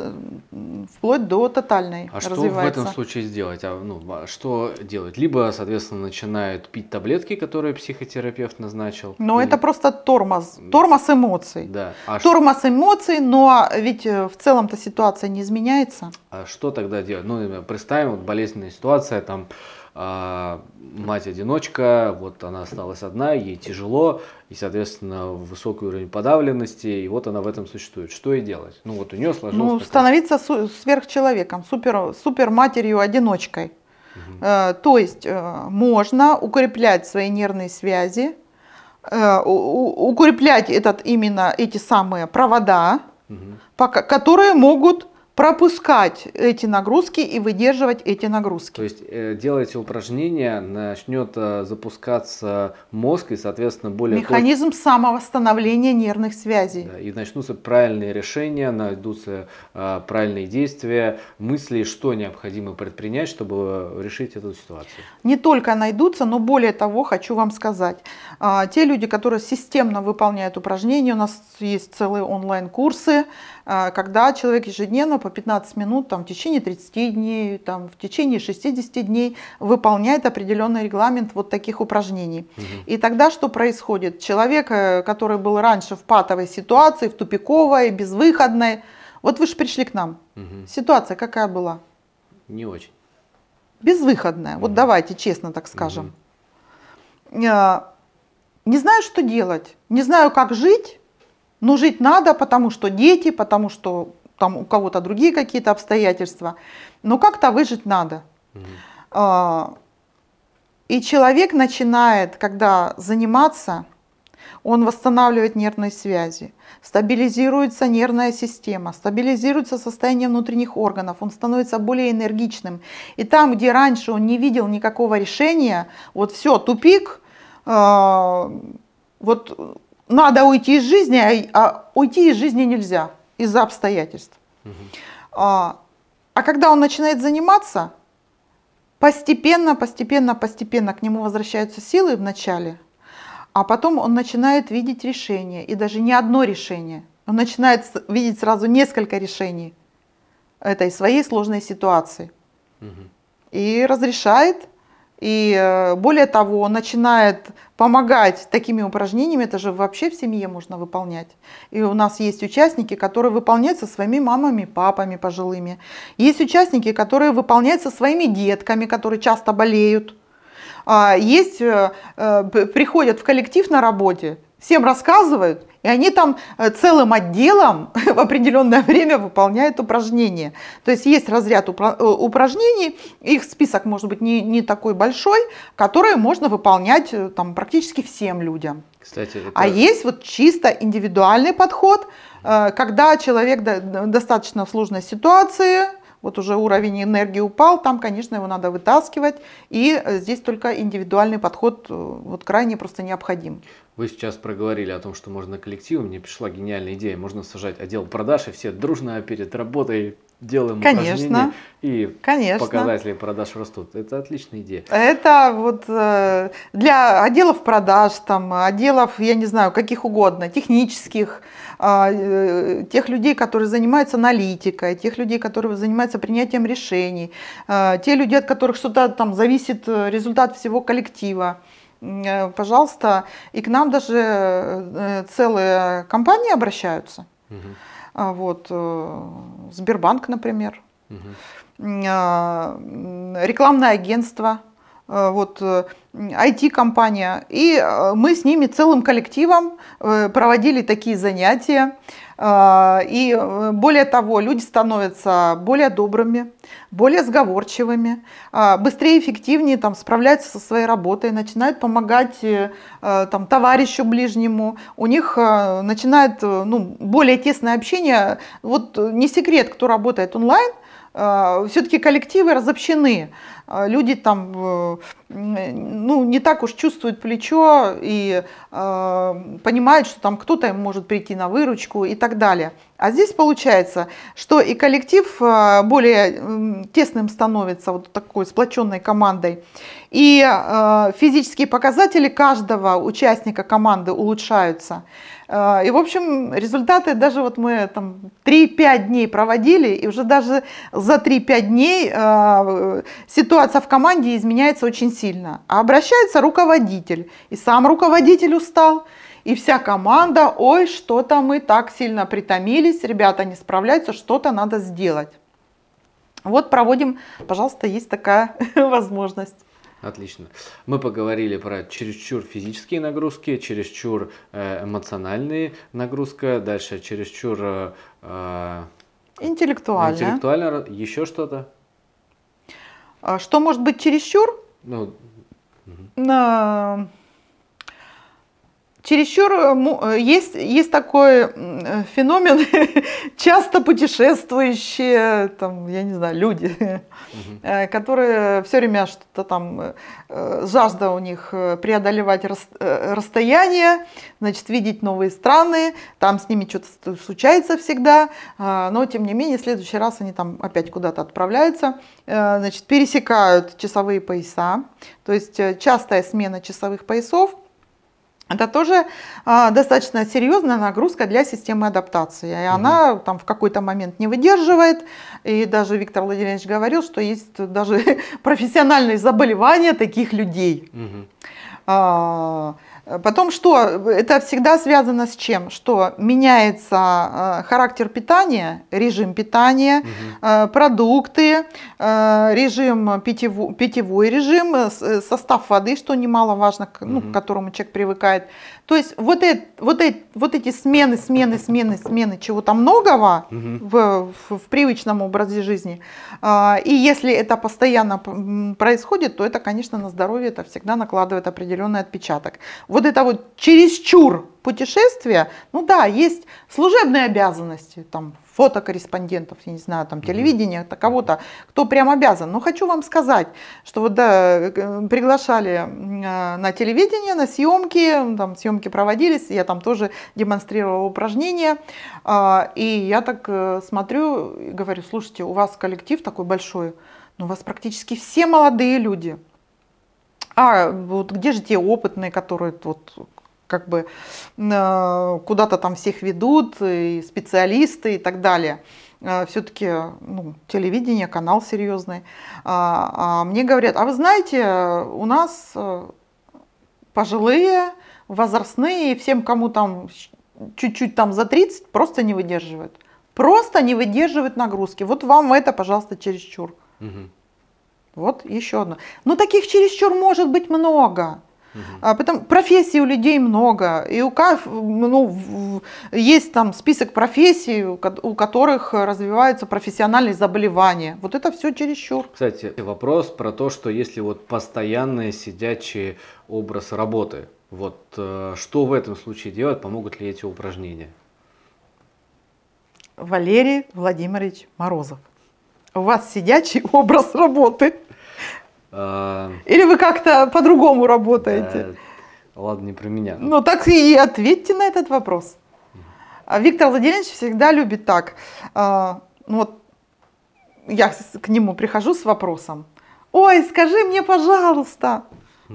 вплоть до тотальной а развивается. что в этом случае сделать? А, ну, а что делать? Либо, соответственно, начинают пить таблетки, которые психотерапевт назначил. Но или... это просто тормоз, тормоз эмоций. Да. А тормоз что... эмоций, но а, ведь э, в целом-то ситуация не изменяется. А что тогда делать? Ну, представим, вот болезненная ситуация, там а мать-одиночка, вот она осталась одна, ей тяжело, и, соответственно, высокий уровень подавленности, и вот она в этом существует. Что и делать? Ну, вот у нее сложилось... Ну, такое... становиться су- сверхчеловеком, супер, супер матерью-одиночкой. Угу. Э, то есть э, можно укреплять свои нервные связи, э, у- укреплять этот, именно эти самые провода, угу. пока, которые могут пропускать эти нагрузки и выдерживать эти нагрузки. То есть, э, делая эти упражнения, начнет э, запускаться мозг и, соответственно, более... Механизм точ... самовосстановления нервных связей. Да, и начнутся правильные решения, найдутся э, правильные действия, мысли, что необходимо предпринять, чтобы решить эту ситуацию. Не только найдутся, но более того, хочу вам сказать. А, те люди, которые системно выполняют упражнения, у нас есть целые онлайн-курсы, а, когда человек ежедневно по 15 минут там, в течение 30 дней, там, в течение 60 дней выполняет определенный регламент вот таких упражнений. Угу. И тогда что происходит? Человек, э, который был раньше в патовой ситуации, в тупиковой, безвыходной, вот вы же пришли к нам. Угу. Ситуация какая была? Не очень. Безвыходная, угу. вот давайте честно так скажем. Угу. Не знаю, что делать, не знаю, как жить, но жить надо, потому что дети, потому что там у кого-то другие какие-то обстоятельства. Но как-то выжить надо. А, и человек начинает, когда заниматься, он восстанавливает нервные связи, стабилизируется нервная система, стабилизируется состояние внутренних органов, он становится более энергичным. И там, где раньше он не видел никакого решения, вот все, тупик, э, вот надо уйти из жизни, а, а уйти из жизни нельзя из-за обстоятельств. Угу. А, а когда он начинает заниматься, постепенно, постепенно, постепенно к нему возвращаются силы вначале, а потом он начинает видеть решение, и даже не одно решение. Он начинает видеть сразу несколько решений этой своей сложной ситуации. Угу. И разрешает и э, более того, он начинает помогать такими упражнениями, это же вообще в семье можно выполнять. И у нас есть участники, которые выполняют со своими мамами, папами пожилыми. Есть участники, которые выполняют со своими детками, которые часто болеют. А, есть, э, э, приходят в коллектив на работе, всем рассказывают, и они там э, целым отделом в определенное время выполняют упражнения. То есть есть разряд э, упражнений, их список может быть не, не такой большой, которые можно выполнять э, там, практически всем людям. Кстати, это... А есть вот чисто индивидуальный подход, когда человек достаточно в сложной ситуации, вот уже уровень энергии упал, там, конечно, его надо вытаскивать, и здесь только индивидуальный подход вот крайне просто необходим. Вы сейчас проговорили о том, что можно коллективом. Мне пришла гениальная идея. Можно сажать отдел продаж, и все дружно перед работой делаем Конечно. и Конечно. показатели продаж растут. Это отличная идея. Это вот э, для отделов продаж, там, отделов, я не знаю, каких угодно, технических, а, э, тех людей, которые занимаются аналитикой, тех людей, которые занимаются принятием решений, а, те люди, от которых что-то там зависит э, результат всего коллектива. Э, пожалуйста. И к нам даже э, целые компании обращаются. Угу. Вот, э, Сбербанк, например. Угу. Рекламное агентство вот IT-компания, и мы с ними целым коллективом проводили такие занятия, а, и э, более того, люди становятся более добрыми, более сговорчивыми, а, быстрее, эффективнее там, справляются со своей работой, начинают помогать э, э, там, товарищу ближнему. У них начинает ну, более тесное общение. Вот не секрет, кто работает онлайн, а, все-таки коллективы разобщены. А, люди там э, ну, не так уж чувствуют плечо и э, понимают, что там кто-то им может прийти на выручку и так далее. А здесь получается, что и коллектив более тесным становится, вот такой сплоченной командой, и э, физические показатели каждого участника команды улучшаются. Э, и, в общем, результаты даже вот мы там 3-5 дней проводили, и уже даже за 3-5 дней э, ситуация в команде изменяется очень сильно. А обращается руководитель, и сам руководитель устал, и вся команда, ой, что-то мы так сильно притомились, ребята не справляются, что-то надо сделать. Вот проводим, пожалуйста, есть такая возможность. Отлично. Мы поговорили про чересчур физические нагрузки, чересчур э, эмоциональные нагрузка, дальше чересчур... Э, интеллектуально. Э, интеллектуально. Еще что-то? А что может быть чересчур? Ну... Угу. На... Чересчур э, э, есть, есть такой э, феномен, часто путешествующие, там, я не знаю, люди, которые все время что-то там, жажда у них преодолевать рас, расстояние, значит, видеть новые страны, там с ними что-то случается всегда, а, но тем не менее, в следующий раз они там опять куда-то отправляются, значит, пересекают часовые пояса, то есть частая смена часовых поясов – это тоже а, достаточно серьезная нагрузка для системы адаптации. И угу. она там в какой-то момент не выдерживает. И даже Виктор Владимирович говорил, что есть даже профессиональные заболевания таких людей. Угу. Потом что? Это всегда связано с чем? Что меняется э, характер питания, режим питания, угу. продукты, э, режим питьевой, питьевой режим, состав воды, что немаловажно, ну, угу. к которому человек привыкает. То есть вот, это, вот, это, вот эти смены, смены, смены, смены чего-то многого угу. в, в, в привычном образе жизни. И если это постоянно происходит, то это, конечно, на здоровье это всегда накладывает определенный отпечаток вот это вот чересчур путешествия, ну да, есть служебные обязанности, там фотокорреспондентов, я не знаю, там телевидения, кого-то, кто прям обязан. Но хочу вам сказать, что вот да, э, приглашали э, на телевидение, на съемки, там съемки проводились, я там тоже демонстрировала упражнения, а, и я так э, смотрю говорю, слушайте, у вас коллектив такой большой, но ну, у вас практически все молодые люди – а вот где же те опытные, которые вот как бы э, куда-то там всех ведут, и специалисты и так далее. Э, Все-таки ну, телевидение, канал серьезный. А, а мне говорят, а вы знаете, у нас э, пожилые, возрастные, и всем, кому там чуть-чуть там за 30, просто не выдерживают. Просто не выдерживают нагрузки. Вот вам это, пожалуйста, чересчур. Угу. Вот еще одно. Но ну, таких чересчур может быть много. А Потом профессий у людей много, и у ну, есть там список профессий, у которых развиваются профессиональные заболевания. Вот это все чересчур. Кстати, вопрос про то, что если вот постоянный сидячий образ работы, вот э, что в этом случае делать, помогут ли эти упражнения? Валерий Владимирович Морозов. У вас сидячий образ работы. А, Или вы как-то по-другому работаете? Э, ладно, не про меня. Ну так и ответьте на этот вопрос. А Виктор Владимирович всегда любит так. А, ну вот я к нему прихожу с вопросом. Ой, скажи мне, пожалуйста.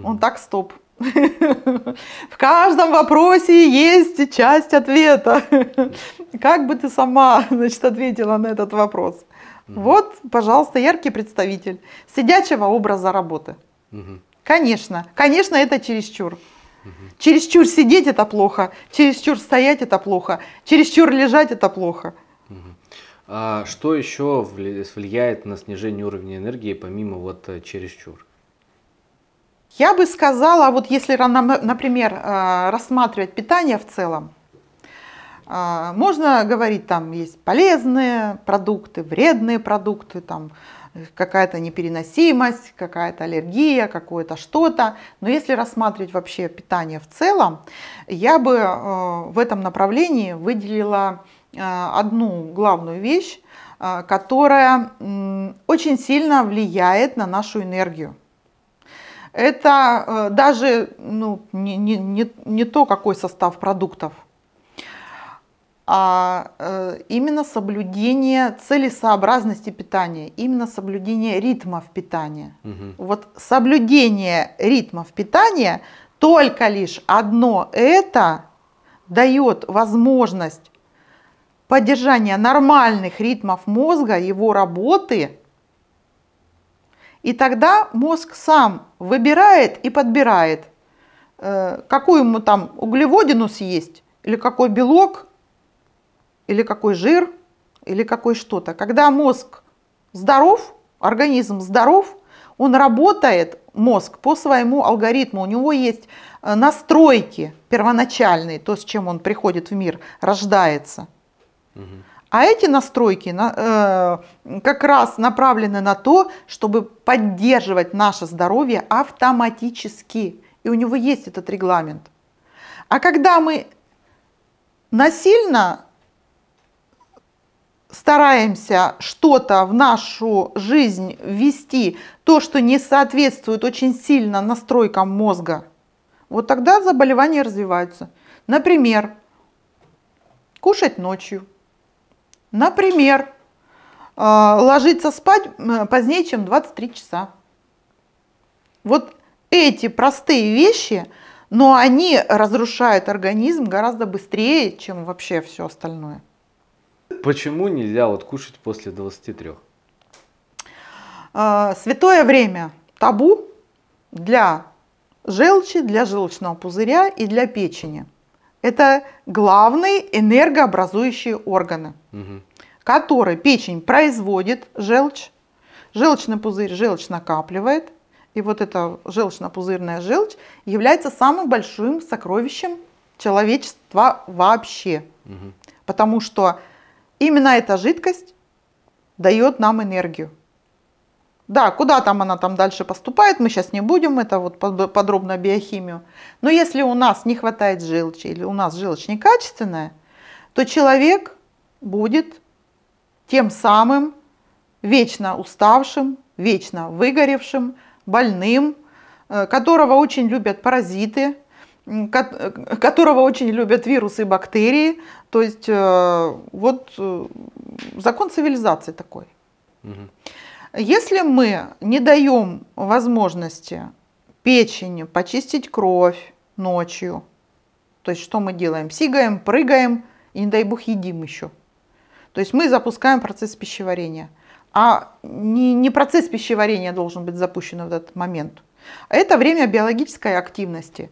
Он так, стоп. В каждом вопросе есть часть ответа. Как бы ты сама значит, ответила на этот вопрос? Угу. Вот, пожалуйста, яркий представитель сидячего образа работы. Угу. Конечно, конечно, это чересчур. Угу. Чересчур сидеть это плохо, чересчур стоять это плохо, чересчур лежать это плохо. А что еще влияет на снижение уровня энергии помимо вот э, чересчур? Я бы сказала, а вот если, например, э, рассматривать питание в целом, а, можно говорить, там есть полезные продукты, вредные продукты, там э, какая-то непереносимость, какая-то аллергия, какое-то что-то. Но если рассматривать вообще питание в целом, я бы э, в этом направлении выделила э, одну главную вещь, которая очень сильно влияет на нашу энергию. Это даже ну, не, не, не, не то, какой состав продуктов – а э, именно соблюдение целесообразности питания, именно соблюдение ритмов питания. Угу. Вот соблюдение ритмов питания, только лишь одно это дает возможность поддержания нормальных ритмов мозга, его работы, и тогда мозг сам выбирает и подбирает, э, какую ему там углеводину съесть или какой белок или какой жир, или какой что-то. Когда мозг здоров, организм здоров, он работает, мозг, по своему алгоритму. У него есть э, настройки первоначальные, то, с чем он приходит в мир, рождается. А эти настройки э, как раз направлены на то, чтобы поддерживать наше здоровье автоматически. И у него есть этот регламент. А когда мы насильно стараемся что-то в нашу жизнь ввести, то, что не соответствует очень сильно настройкам мозга, вот тогда заболевания развиваются. Например, кушать ночью. Например, э, ложиться спать э, позднее, чем 23 часа. Вот эти простые вещи, но они разрушают организм гораздо быстрее, чем вообще все остальное. Почему нельзя вот кушать после 23? А, святое время табу для желчи, для желчного пузыря и для печени. Это главные энергообразующие органы, угу. которые печень производит желчь, желчный пузырь желчь накапливает, и вот эта желчно-пузырная желчь является самым большим сокровищем человечества вообще. Угу. Потому что Именно эта жидкость дает нам энергию. Да, куда там она там дальше поступает, мы сейчас не будем это вот подробно биохимию. Но если у нас не хватает желчи или у нас желчь некачественная, то человек будет тем самым вечно уставшим, вечно выгоревшим, больным, э, которого очень любят паразиты, которого очень любят вирусы и бактерии. То есть э, вот э, закон цивилизации такой. Угу. Если мы не даем возможности печени почистить кровь ночью, то есть что мы делаем? Сигаем, прыгаем и, не дай бог, едим еще. То есть мы запускаем процесс пищеварения. А не, не процесс пищеварения должен быть запущен в этот момент. Это время биологической активности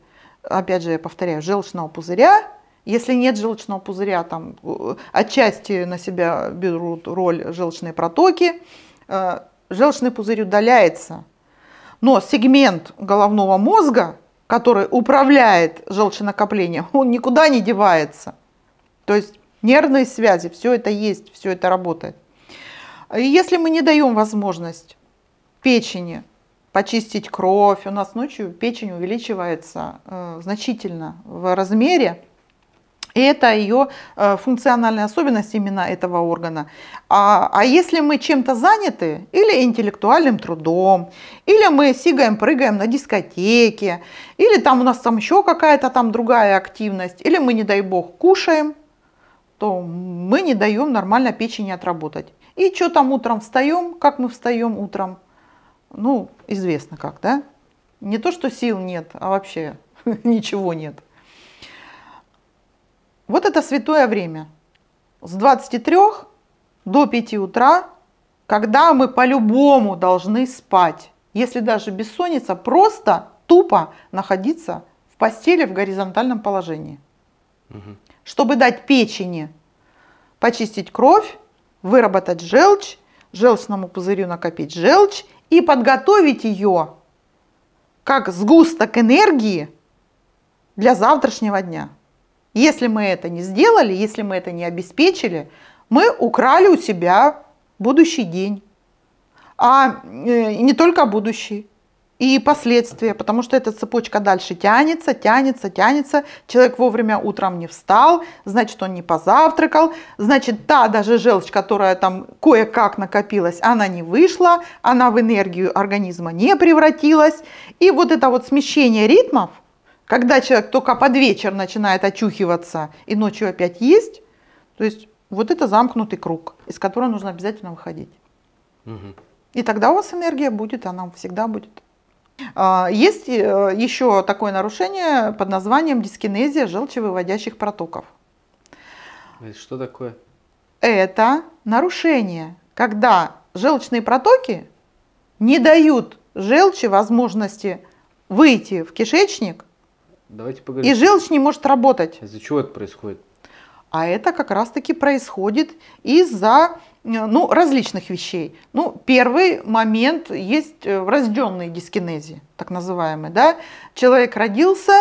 опять же, я повторяю, желчного пузыря, если нет желчного пузыря, там э, отчасти на себя берут роль желчные протоки, э, желчный пузырь удаляется, но сегмент головного мозга, который управляет желченакоплением, он никуда не девается. То есть нервные связи, все это есть, все это работает. И если мы не даем возможность печени почистить кровь. У нас ночью печень увеличивается э, значительно в размере. И это ее э, функциональная особенность именно этого органа. А, а если мы чем-то заняты, или интеллектуальным трудом, или мы сигаем, прыгаем на дискотеке, или там у нас там еще какая-то там другая активность, или мы, не дай бог, кушаем, то мы не даем нормально печени отработать. И что там утром встаем, как мы встаем утром, ну, известно как, да? Не то, что сил нет, а вообще ничего нет. Вот это святое время. С 23 до 5 утра, когда мы по-любому должны спать. Если даже бессонница, просто тупо находиться в постели в горизонтальном положении. Угу. Чтобы дать печени почистить кровь, выработать желчь, желчному пузырю накопить желчь и подготовить ее как сгусток энергии для завтрашнего дня. Если мы это не сделали, если мы это не обеспечили, мы украли у себя будущий день. А э, не только будущий, и последствия, потому что эта цепочка дальше тянется, тянется, тянется. Человек вовремя утром не встал, значит, он не позавтракал, значит, та даже желчь, которая там кое-как накопилась, она не вышла, она в энергию организма не превратилась. И вот это вот смещение ритмов, когда человек только под вечер начинает очухиваться и ночью опять есть, то есть вот это замкнутый круг, из которого нужно обязательно выходить. Угу. И тогда у вас энергия будет, она всегда будет. А, есть э, еще такое нарушение под названием дискинезия желчевыводящих протоков. что такое? Это нарушение, когда желчные протоки не дают желчи возможности выйти в кишечник, Давайте поговорим. и желчь не может работать. Из-за чего это происходит? А это как раз-таки происходит из-за Э, ну, различных вещей. Ну, первый момент есть э, врожденные дискинезии, так называемые. Да? Человек родился,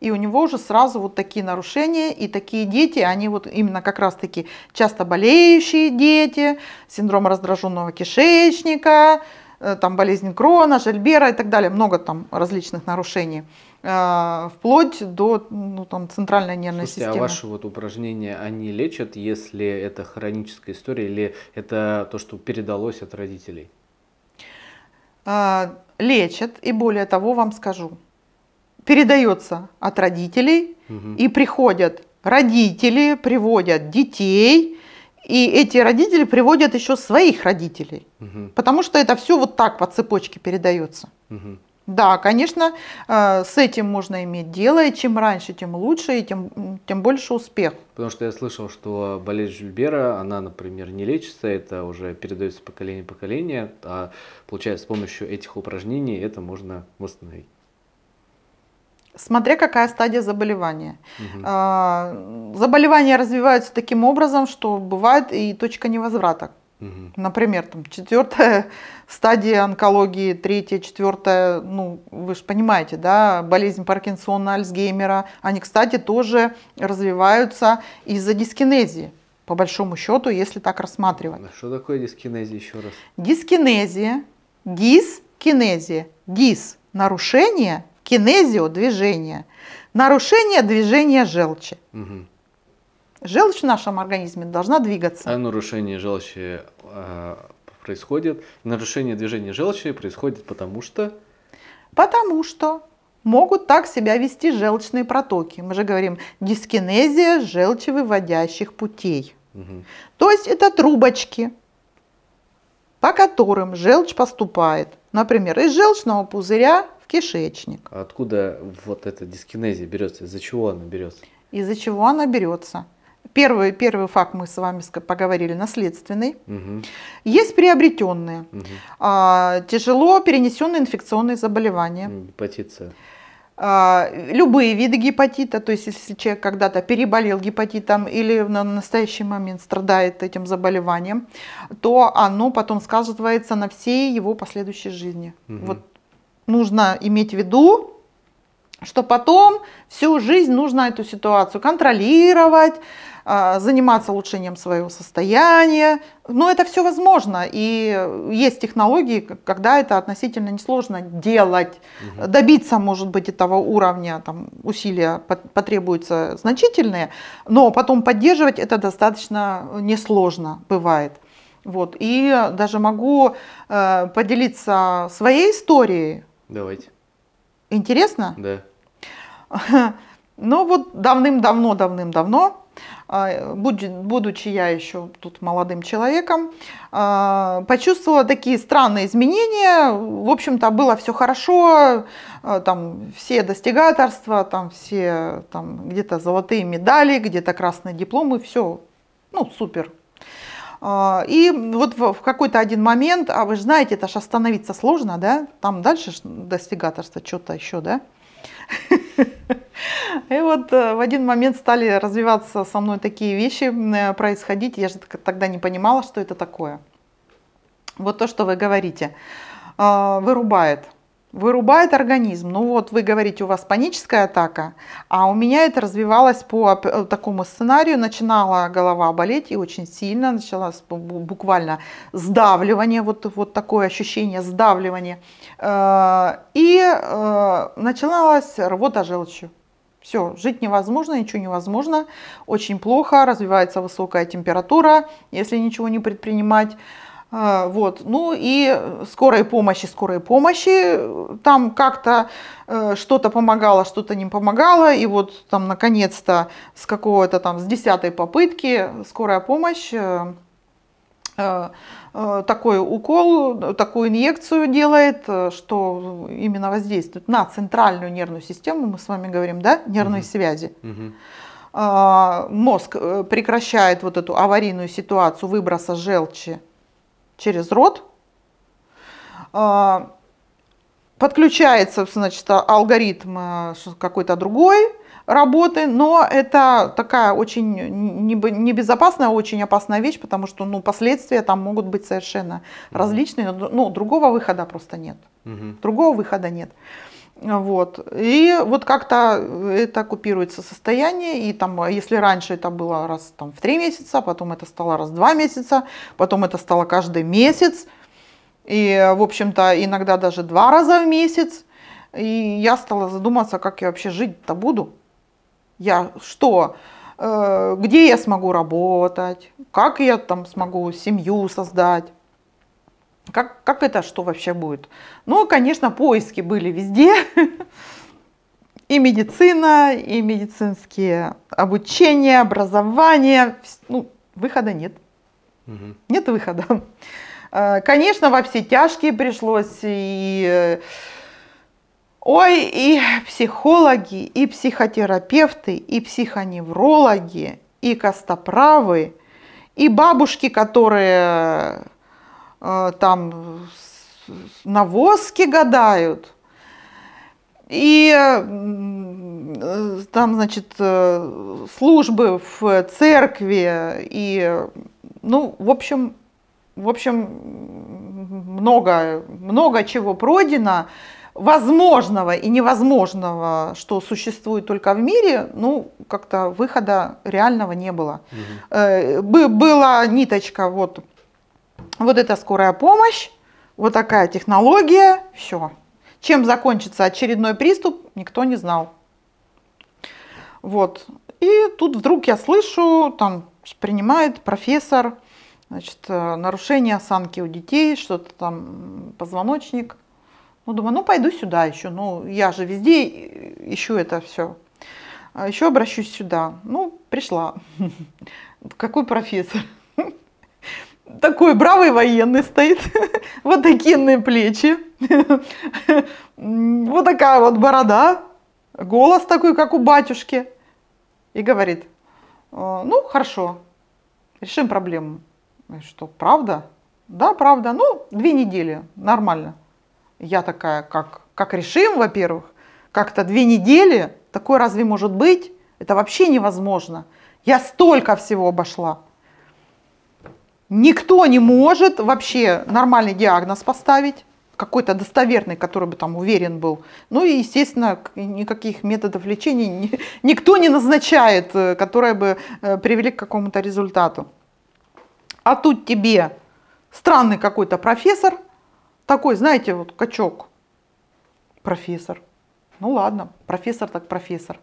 и у него уже сразу вот такие нарушения, и такие дети, они вот именно как раз-таки часто болеющие дети, синдром раздраженного кишечника, э, там болезнь Крона, Жильбера и так далее, много там различных нарушений. А, вплоть до ну, там, центральной нервной Слушайте, а системы. А ваши вот упражнения, они лечат, если это хроническая история или это то, что передалось от родителей? А, лечат, и более того вам скажу, передается от родителей, угу. и приходят родители, приводят детей, и эти родители приводят еще своих родителей, угу. потому что это все вот так по цепочке передается. Угу. Да, конечно, э, с этим можно иметь дело, и чем раньше, тем лучше, и тем, тем больше успех. Потому что я слышал, что болезнь Жильбера, она, например, не лечится, это уже передается поколение поколение, а получается с помощью этих упражнений это можно восстановить. Смотря какая стадия заболевания. Угу. Заболевания развиваются таким образом, что бывает и точка невозврата Угу. Например, там четвертая стадия онкологии, третья, четвертая, ну, вы же понимаете, да, болезнь Паркинсона, Альцгеймера, они, кстати, тоже развиваются из-за дискинезии, по большому счету, если так рассматривать. А что такое дискинезия еще раз? Дискинезия, дискинезия, дис – нарушение, кинезио – движение, нарушение движения желчи. Угу. Желчь в нашем организме должна двигаться. А нарушение желчи э, происходит. Нарушение движения желчи происходит потому что... Потому что могут так себя вести желчные протоки. Мы же говорим дискинезия желчевыводящих путей. Угу. То есть это трубочки, по которым желчь поступает, например, из желчного пузыря в кишечник. А откуда вот эта дискинезия берется? Из-за чего она берется? Из-за чего она берется? Первый, первый факт мы с вами поговорили, наследственный. Угу. Есть приобретенные. Угу. А, тяжело перенесенные инфекционные заболевания. Гепатит А, любые виды гепатита, то есть если человек когда-то переболел гепатитом или на настоящий момент страдает этим заболеванием, то оно потом сказывается на всей его последующей жизни. Угу. Вот нужно иметь в виду, что потом всю жизнь нужно эту ситуацию контролировать, а, заниматься улучшением своего состояния. Но это все возможно. И есть технологии, когда это относительно несложно делать. Угу. Добиться, может быть, этого уровня там, усилия потребуются значительные, но потом поддерживать это достаточно несложно бывает. Вот. И даже могу э, поделиться своей историей. Давайте. Интересно? Да. Ну вот давным-давно, давным-давно а, будучи я еще тут молодым человеком, а, почувствовала такие странные изменения. В общем-то, было все хорошо, а, там все достигаторства, там все там где-то золотые медали, где-то красные дипломы, все, ну, супер. И вот в какой-то один момент, а вы же знаете, это же остановиться сложно, да, там дальше достигаторство, что-то еще, да, И вот э, в один момент стали развиваться со мной такие вещи э, происходить. Я же тогда не понимала, что это такое. Вот то, что вы говорите, э, вырубает вырубает организм. Ну вот вы говорите, у вас паническая атака, а у меня это развивалось по э, такому сценарию. Начинала голова болеть и очень сильно, началось буквально сдавливание, вот, вот такое ощущение сдавливания. Э, и э, начиналась рвота желчью. Все, жить невозможно, ничего невозможно, очень плохо, развивается высокая температура, если ничего не предпринимать. А, вот. Ну и скорой помощи, скорой помощи, там как-то э, что-то помогало, что-то не помогало, и вот там наконец-то с какого-то там, с десятой попытки скорая помощь э, э, э такой укол, такую инъекцию делает, э, что именно воздействует на центральную нервную систему, мы с вами говорим, да, нервной угу. связи. Угу мозг э, прекращает вот эту аварийную ситуацию выброса желчи через рот. А, подключается, значит, алгоритм э, какой-то другой работы, но это такая очень небезопасная, очень опасная вещь, потому что ну, последствия там могут быть совершенно различные, но ну, другого выхода просто нет. Другого выхода нет. Вот. И вот как-то э, это купируется состояние, и там, а если раньше это было раз там, в три месяца, а потом это стало раз в два месяца, потом это стало каждый месяц, и, в общем-то, иногда даже два раза в месяц. И я стала задуматься, как я вообще жить-то буду. Я что, э, где я смогу работать, как я там смогу семью создать как, как это, что вообще будет? Ну, конечно, поиски были везде. И медицина, и медицинские обучения, образование. Ну, выхода нет. Угу. Нет выхода. А, конечно, во все тяжкие пришлось и... Ой, и психологи, и психотерапевты, и психоневрологи, и костоправы, и бабушки, которые Э, там на воске гадают. И там, значит, э, службы в церкви и, ну, в общем, в общем, много, много чего пройдено, возможного и невозможного, что существует только в мире, ну, как-то выхода реального не было. Угу. Была ниточка вот вот эта скорая помощь, вот такая технология, все. Чем закончится очередной приступ, никто не знал. Вот. И тут вдруг я слышу, там принимает профессор, значит, э, нарушение осанки у детей, что-то там, позвоночник. Ну, думаю, ну, пойду сюда еще. Ну, я же везде ищу это все. А еще обращусь сюда. Ну, пришла. Какой профессор? такой бравый военный стоит, вот такие плечи, вот такая вот борода, голос такой, как у батюшки, и говорит, «Э, ну, хорошо, решим проблему. И что, правда? Да, правда. Ну, две недели, нормально. Я такая, как, как решим, во-первых, как-то две недели, такое разве может быть? Это вообще невозможно. Я столько всего обошла. Никто не может вообще нормальный диагноз поставить, какой-то достоверный, который бы там уверен был. Ну и, естественно, никаких методов лечения никто не назначает, э, которые бы э, привели к какому-то результату. А тут тебе странный какой-то профессор, такой, знаете, вот качок, профессор. Ну ладно, профессор так профессор.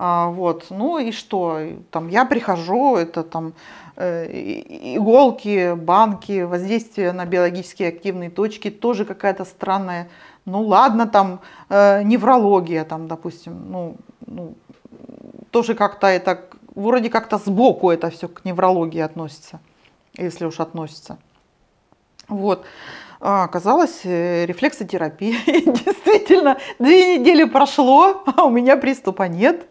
А, вот. Ну и что? Там я прихожу, это там э, иголки, банки, воздействие на биологически активные точки, тоже какая-то странная, ну ладно, там э, неврология, там, допустим, ну, ну тоже как-то это, вроде как-то сбоку это все к неврологии относится, если уж относится. Вот. А оказалось, э, рефлексотерапия. Действительно, две недели прошло, а у меня приступа нет.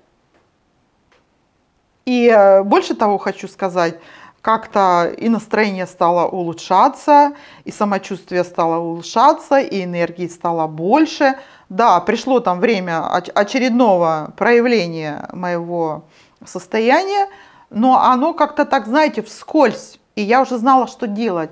И э, больше того хочу сказать, как-то и настроение стало улучшаться, и самочувствие стало улучшаться, и энергии стало больше. Да, пришло там время очередного проявления моего состояния, но оно как-то так, знаете, вскользь. И я уже знала, что делать.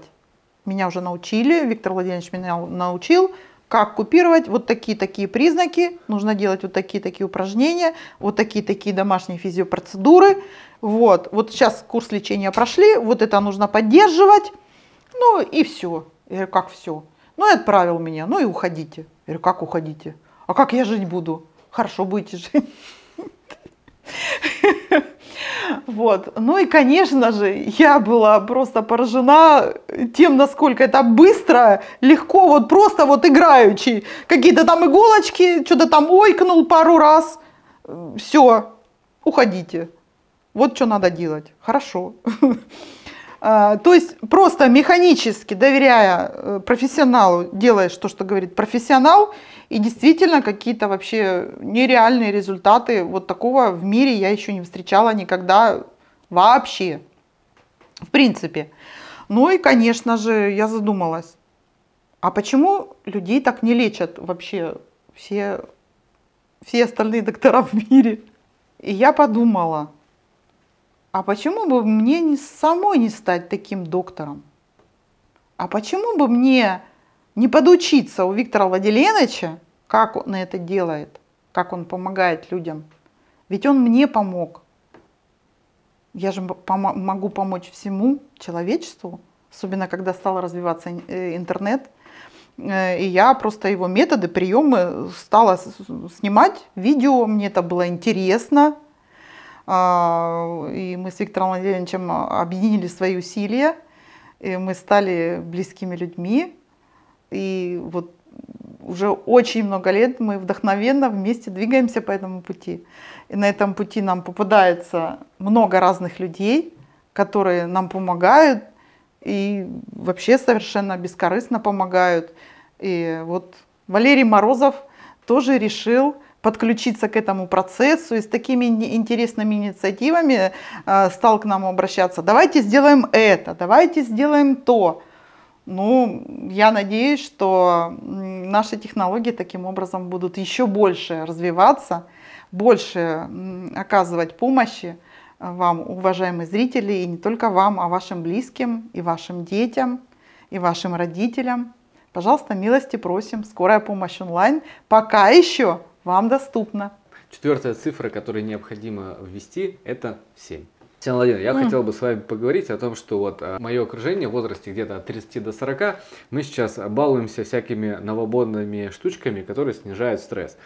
Меня уже научили, Виктор Владимирович меня научил, как купировать, вот такие-такие признаки, нужно делать вот такие-такие упражнения, вот такие-такие домашние физиопроцедуры. Вот, вот сейчас курс лечения прошли, вот это нужно поддерживать, ну и все. Я говорю, как все? Ну и отправил меня, ну и уходите. Я говорю, как уходите? А как я жить буду? Хорошо будете жить. Вот. Ну и, конечно же, я была просто поражена тем, насколько это быстро, легко, вот просто вот играючи. Какие-то там иголочки, что-то там ойкнул пару раз. Все, уходите. Вот что надо делать. Хорошо. А, то есть просто механически, доверяя э, профессионалу, делаешь то, что говорит профессионал – и действительно какие-то вообще нереальные результаты вот такого в мире я еще не встречала никогда вообще, в принципе. Ну и, конечно же, я задумалась, а почему людей так не лечат вообще все, все остальные доктора в мире? И я подумала, а почему бы мне не самой не стать таким доктором? А почему бы мне не подучиться у Виктора Владиленовича, как он это делает, как он помогает людям. Ведь он мне помог. Я же пом- могу помочь всему человечеству, особенно когда стал развиваться э, интернет. Э, и я просто его методы, приемы стала снимать видео, мне это было интересно. А, и мы с Виктором Владимировичем объединили свои усилия, и мы стали близкими людьми, и вот уже очень много лет мы вдохновенно вместе двигаемся по этому пути. И на этом пути нам попадается много разных людей, которые нам помогают и вообще совершенно бескорыстно помогают. И вот Валерий Морозов тоже решил подключиться к этому процессу и с такими интересными инициативами э, стал к нам обращаться. Давайте сделаем это, давайте сделаем то. Ну, я надеюсь, что наши технологии таким образом будут еще больше развиваться, больше оказывать помощи э, вам, уважаемые зрители, и не только вам, а вашим близким, и вашим детям, и вашим родителям. Пожалуйста, милости просим. Скорая помощь онлайн пока еще вам доступна. Четвертая цифра, которую необходимо ввести, это 7. Татьяна Владимировна, я mm. хотел бы с вами поговорить о том, что вот а, мое окружение в возрасте где-то от 30 до 40, мы сейчас балуемся всякими новободными штучками, которые снижают стресс.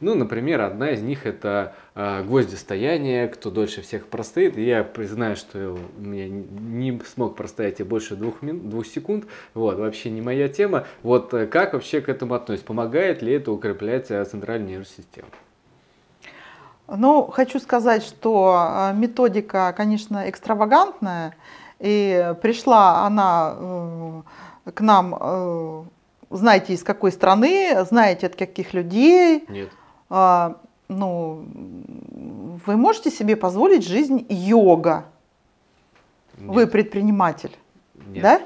Ну, например, одна из них это э, гвоздистояние, кто дольше всех простоит. И я признаю, что я не смог простоять и больше двух, мин, двух секунд. Вот, вообще не моя тема. Вот э, как вообще к этому относится? Помогает ли это укреплять э, центральную нервную систему? Ну, хочу сказать, что э, методика, конечно, экстравагантная, и пришла она э, к нам, э, знаете, из какой страны, знаете, от каких людей. Нет. А, ну, вы можете себе позволить жизнь йога? Нет. Вы предприниматель, Нет. да?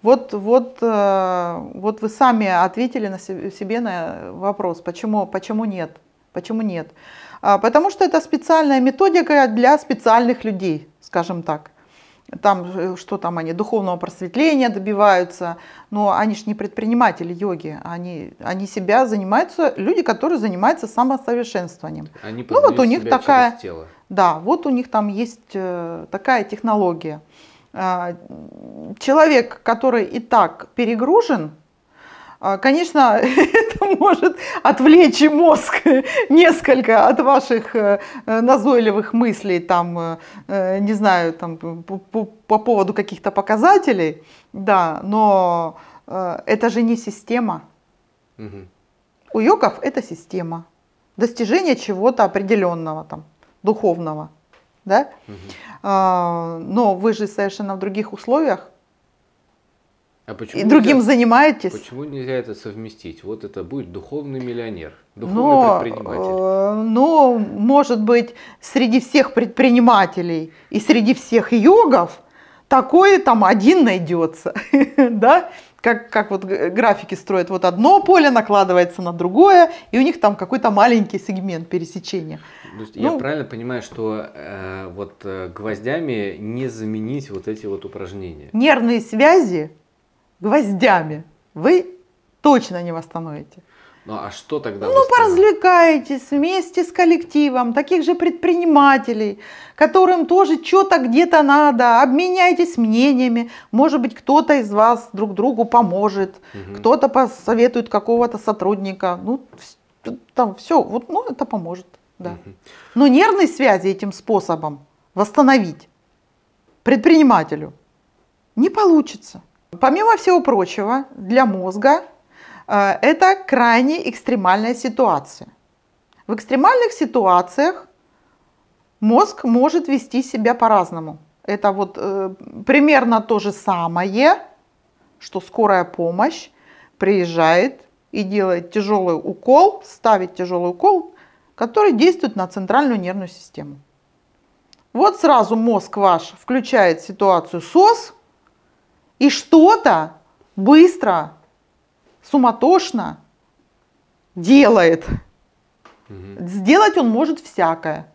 Вот, вот, вот вы сами ответили на себе на вопрос, почему, почему нет, почему нет. А, потому что это специальная методика для специальных людей, скажем так. Там, э, что там они, духовного просветления добиваются, но они же не предприниматели йоги, они, они себя занимаются, люди, которые занимаются самосовершенствованием. Они ну вот у них такая, тело. да, вот у них там есть э, такая технология. А, человек, который и так перегружен, а, конечно, это может отвлечь мозг несколько от ваших э, э, назойливых мыслей, там, э, не знаю, там, по, по поводу каких-то показателей, да, но это же не система. Угу. У йогов это система. Достижение чего-то определенного, там, духовного. Да? Угу. Но вы же совершенно в других условиях а почему и другим нельзя, занимаетесь. Почему нельзя это совместить? Вот это будет духовный миллионер, духовный но, ну, предприниматель. Э, но, ну, может быть, среди всех предпринимателей и среди всех йогов такой там один найдется, да? Как, как вот графики строят, вот одно поле накладывается на другое, и у них там какой-то маленький сегмент пересечения. То есть ну, я правильно понимаю, что э, вот э, гвоздями не заменить вот эти вот упражнения? Нервные связи гвоздями, вы точно не восстановите. Ну а что тогда? Ну, поразвлекаетесь вместе с коллективом, таких же предпринимателей, которым тоже что-то где-то надо, обменяйтесь мнениями. Может быть, кто-то из вас друг другу поможет, угу. кто-то посоветует какого-то сотрудника. Ну, там все, вот, ну, это поможет, да. Угу. Но нервные связи этим способом восстановить предпринимателю не получится. Помимо всего прочего, для мозга э, это крайне экстремальная ситуация. В экстремальных ситуациях мозг может вести себя по-разному. Это вот э, примерно то же самое, что скорая помощь приезжает и делает тяжелый укол, ставит тяжелый укол, который действует на центральную нервную систему. Вот сразу мозг ваш включает ситуацию СОС – и что-то быстро, суматошно делает. Угу. Сделать он может всякое.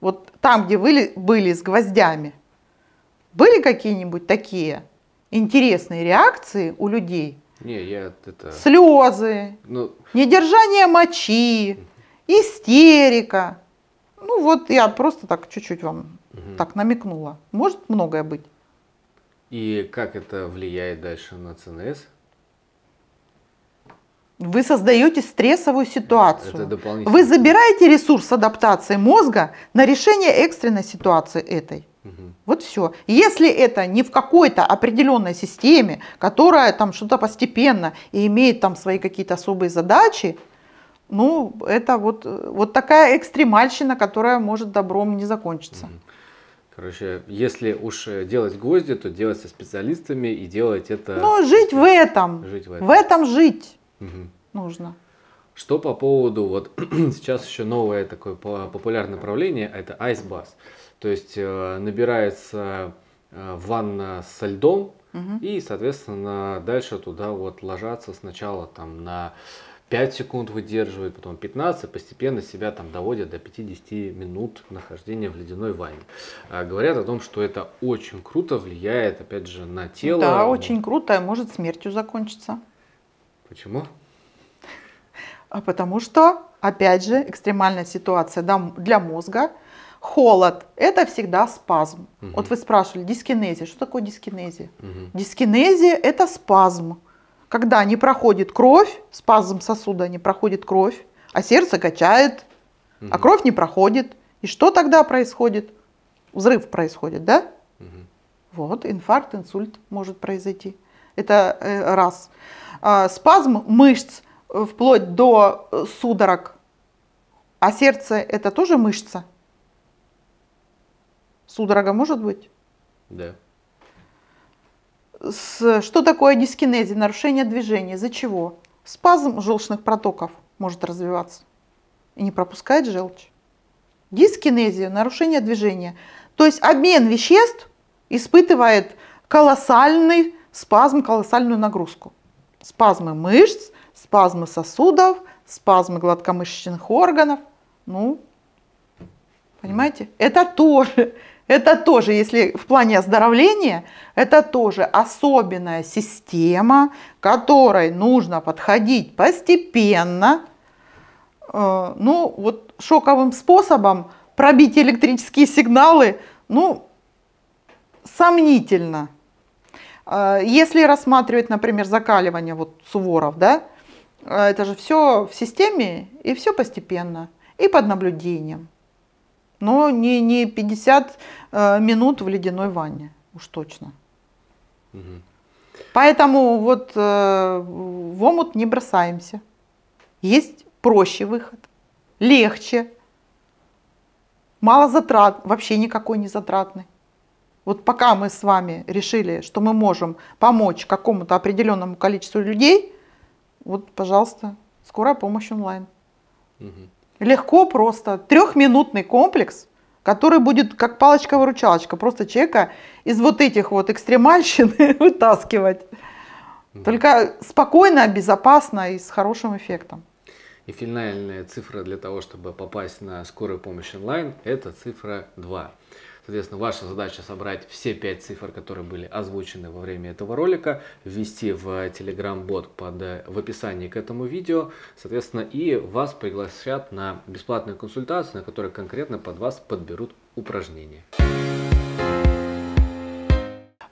Вот там, где вы были с гвоздями, были какие-нибудь такие интересные реакции у людей? Не, я это... Слезы, ну... недержание мочи, истерика. Ну вот я просто так чуть-чуть вам угу. так намекнула. Может многое быть. И как это влияет дальше на ЦНС? Вы создаете стрессовую ситуацию. Вы забираете ресурс адаптации мозга на решение экстренной ситуации этой. Вот все. Если это не в какой-то определенной системе, которая там что-то постепенно и имеет там свои какие-то особые задачи, ну, это вот, вот такая экстремальщина, которая может добром не закончиться. Угу. Короче, если уж э, делать гвозди, то делать со специалистами и делать это... Ну, жить в этом. Жить в этом. В этом жить угу. нужно. Что по поводу, вот сейчас еще новое такое популярное направление, это ice айсбас. То есть э, набирается э, ванна со льдом, угу. и, соответственно, дальше туда вот ложатся сначала там на 5 секунд выдерживает, потом 15, постепенно себя там доводят до 50 минут нахождения в ледяной ванне. А, говорят о том, что это очень круто влияет, опять же, на тело. Да, очень круто, а может смертью закончиться. Почему? А потому что, опять же, экстремальная ситуация для мозга, холод – это всегда спазм. Угу. Вот вы спрашивали, дискинезия. Что такое дискинезия? Угу. Дискинезия – это спазм когда не проходит кровь, спазм сосуда не проходит кровь, а сердце качает, угу. а кровь не проходит. И что тогда происходит? Взрыв происходит, да? Угу. Вот, инфаркт, инсульт может произойти. Это э, раз. А, спазм мышц э, вплоть до э, судорог. А сердце это тоже мышца? Судорога может быть? Да с, что такое дискинезия, нарушение движения, из-за чего? Спазм желчных протоков может развиваться и не пропускает желчь. Дискинезия, нарушение движения. То есть обмен веществ испытывает колоссальный спазм, колоссальную нагрузку. Спазмы мышц, спазмы сосудов, спазмы гладкомышечных органов. Ну, понимаете, это тоже это тоже, если в плане оздоровления, это тоже особенная система, которой нужно подходить постепенно. Э, ну, вот шоковым способом пробить электрические сигналы, ну, сомнительно. Э, если рассматривать, например, закаливание вот суворов, да, э, это же все в системе и все постепенно, и под наблюдением. Но не, не 50 э, минут в ледяной ванне, уж точно. Угу. Поэтому вот э, в омут не бросаемся. Есть проще выход, легче, мало затрат, вообще никакой не затратный. Вот пока мы с вами решили, что мы можем помочь какому-то определенному количеству людей, вот, пожалуйста, скорая помощь онлайн. Угу. Легко просто. Трехминутный комплекс, который будет как палочка-выручалочка. Просто человека из вот этих вот экстремальщин вытаскивать. Только спокойно, безопасно и с хорошим эффектом. И финальная цифра для того, чтобы попасть на скорую помощь онлайн, это цифра 2. Соответственно, ваша задача собрать все пять цифр, которые были озвучены во время этого ролика, ввести в Telegram-бот под, э, в описании к этому видео, соответственно, и вас пригласят на бесплатную консультацию, на которой конкретно под вас подберут упражнения.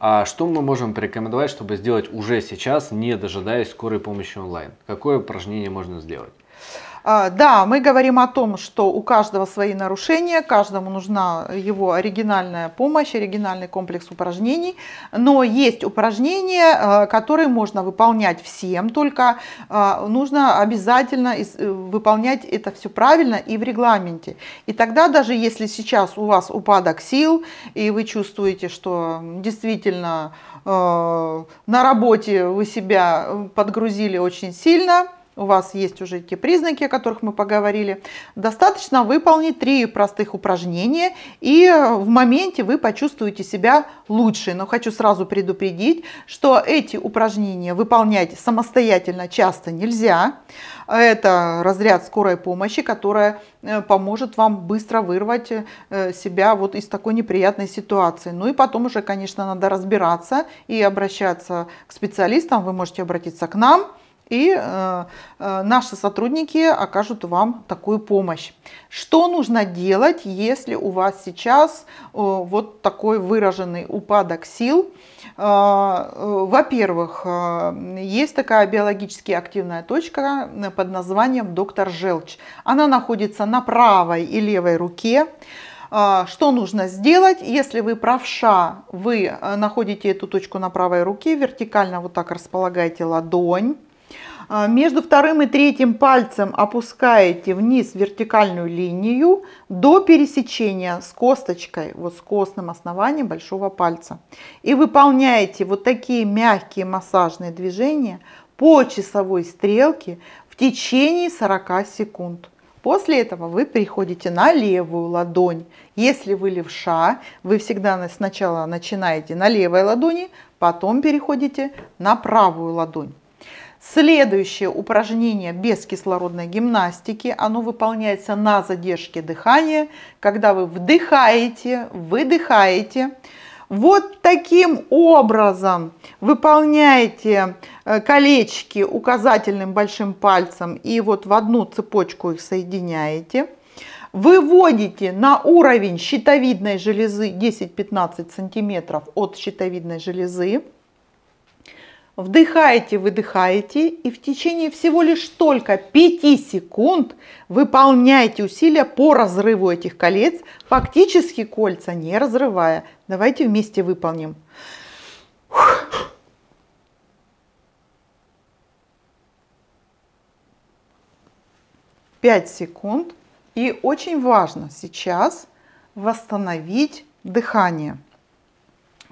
А что мы можем порекомендовать, чтобы сделать уже сейчас, не дожидаясь скорой помощи онлайн? Какое упражнение можно сделать? А, да, мы говорим о том, что у каждого свои нарушения, каждому нужна его оригинальная помощь, оригинальный комплекс упражнений, но есть упражнения, э, которые можно выполнять всем, только э, нужно обязательно э, выполнять это все правильно и в регламенте. И тогда даже если сейчас у вас упадок сил, и вы чувствуете, что действительно на работе вы себя подгрузили очень сильно, у вас есть уже эти признаки, о которых мы поговорили, достаточно выполнить три простых упражнения, и в моменте вы почувствуете себя лучше. Но хочу сразу предупредить, что эти упражнения выполнять самостоятельно часто нельзя. Это разряд скорой помощи, которая э, поможет вам быстро вырвать э, себя вот из такой неприятной ситуации. Ну и потом уже, конечно, надо разбираться и обращаться к специалистам. Вы можете обратиться к нам и э, э, наши сотрудники окажут вам такую помощь. Что нужно делать, если у вас сейчас э, вот такой выраженный упадок сил? Во-первых, есть такая биологически активная точка под названием доктор желчь. Она находится на правой и левой руке что нужно сделать, если вы правша, вы находите эту точку на правой руке, вертикально вот так располагаете ладонь, а, между вторым и третьим пальцем опускаете вниз вертикальную линию до пересечения с косточкой, вот с костным основанием большого пальца. И выполняете вот такие мягкие массажные движения по часовой стрелке в течение 40 секунд. После этого вы переходите на левую ладонь. Если вы левша, вы всегда сначала начинаете на левой ладони, потом переходите на правую ладонь. Следующее упражнение без кислородной гимнастики, оно выполняется на задержке дыхания, когда вы вдыхаете, выдыхаете. Вот таким образом выполняете э, колечки указательным большим пальцем и вот в одну цепочку их соединяете. Выводите на уровень щитовидной железы 10-15 сантиметров от щитовидной железы. Вдыхаете, выдыхаете и в течение всего лишь только 5 секунд выполняйте усилия по разрыву этих колец, фактически кольца не разрывая. Давайте вместе выполним. Пять секунд. И очень важно сейчас восстановить дыхание.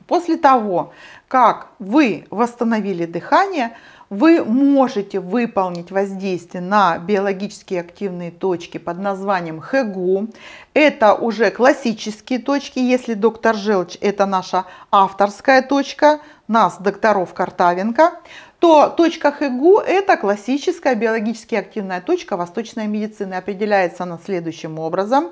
После того, как вы восстановили дыхание, вы можете выполнить воздействие на биологически активные точки под названием ХЭГУ. Это уже классические точки, если доктор Желч – это наша авторская точка, нас, докторов Картавенко, то точка ХЭГУ – это классическая биологически активная точка восточной медицины. Определяется она следующим образом.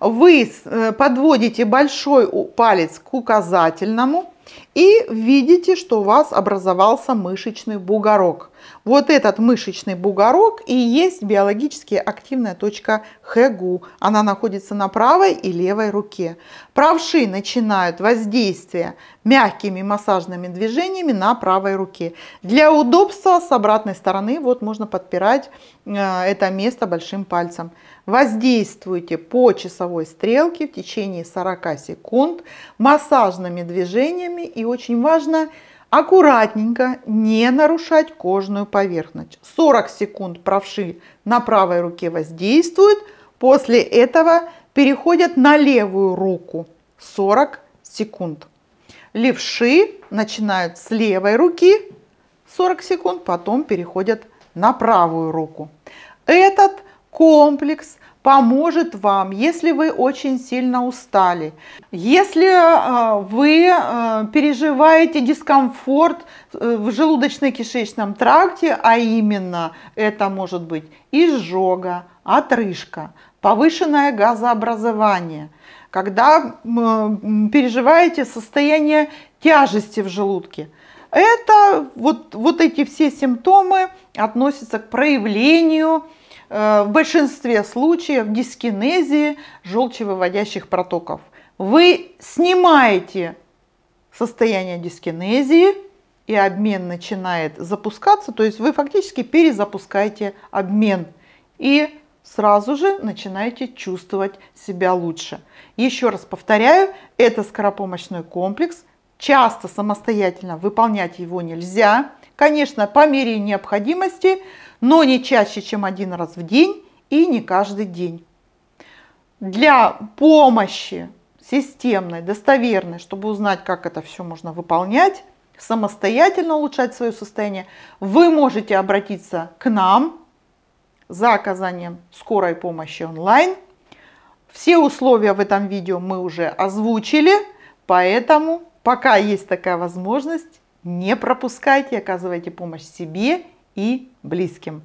Вы э, подводите большой палец к указательному, и видите, что у вас образовался мышечный бугорок. Вот этот мышечный бугорок и есть биологически активная точка Хэгу. Она находится на правой и левой руке. Правши начинают воздействие мягкими массажными движениями на правой руке. Для удобства с обратной стороны вот можно подпирать э, это место большим пальцем. Воздействуйте по часовой стрелке в течение 40 секунд массажными движениями и очень важно аккуратненько не нарушать кожную поверхность. 40 секунд правши на правой руке воздействуют, после этого переходят на левую руку 40 секунд. Левши начинают с левой руки 40 секунд, потом переходят на правую руку. Этот комплекс поможет вам, если вы очень сильно устали, если э, вы э, переживаете дискомфорт э, в желудочно-кишечном тракте, а именно это может быть изжога, отрыжка, повышенное газообразование, когда переживаете состояние тяжести в желудке. Это вот, вот эти все симптомы относятся к проявлению Э, в большинстве случаев дискинезии желчевыводящих протоков. Вы снимаете состояние дискинезии, и обмен начинает запускаться, то есть вы фактически перезапускаете обмен и сразу же начинаете чувствовать себя лучше. Еще раз повторяю, это скоропомощной комплекс, часто самостоятельно выполнять его нельзя. Конечно, по мере необходимости, но не чаще, чем один раз в день и не каждый день. Для помощи системной, достоверной, чтобы узнать, как это все можно выполнять, самостоятельно улучшать свое состояние, вы можете обратиться к нам за оказанием скорой помощи онлайн. Все условия в этом видео мы уже озвучили, поэтому Пока есть такая возможность, не пропускайте, оказывайте помощь себе и близким.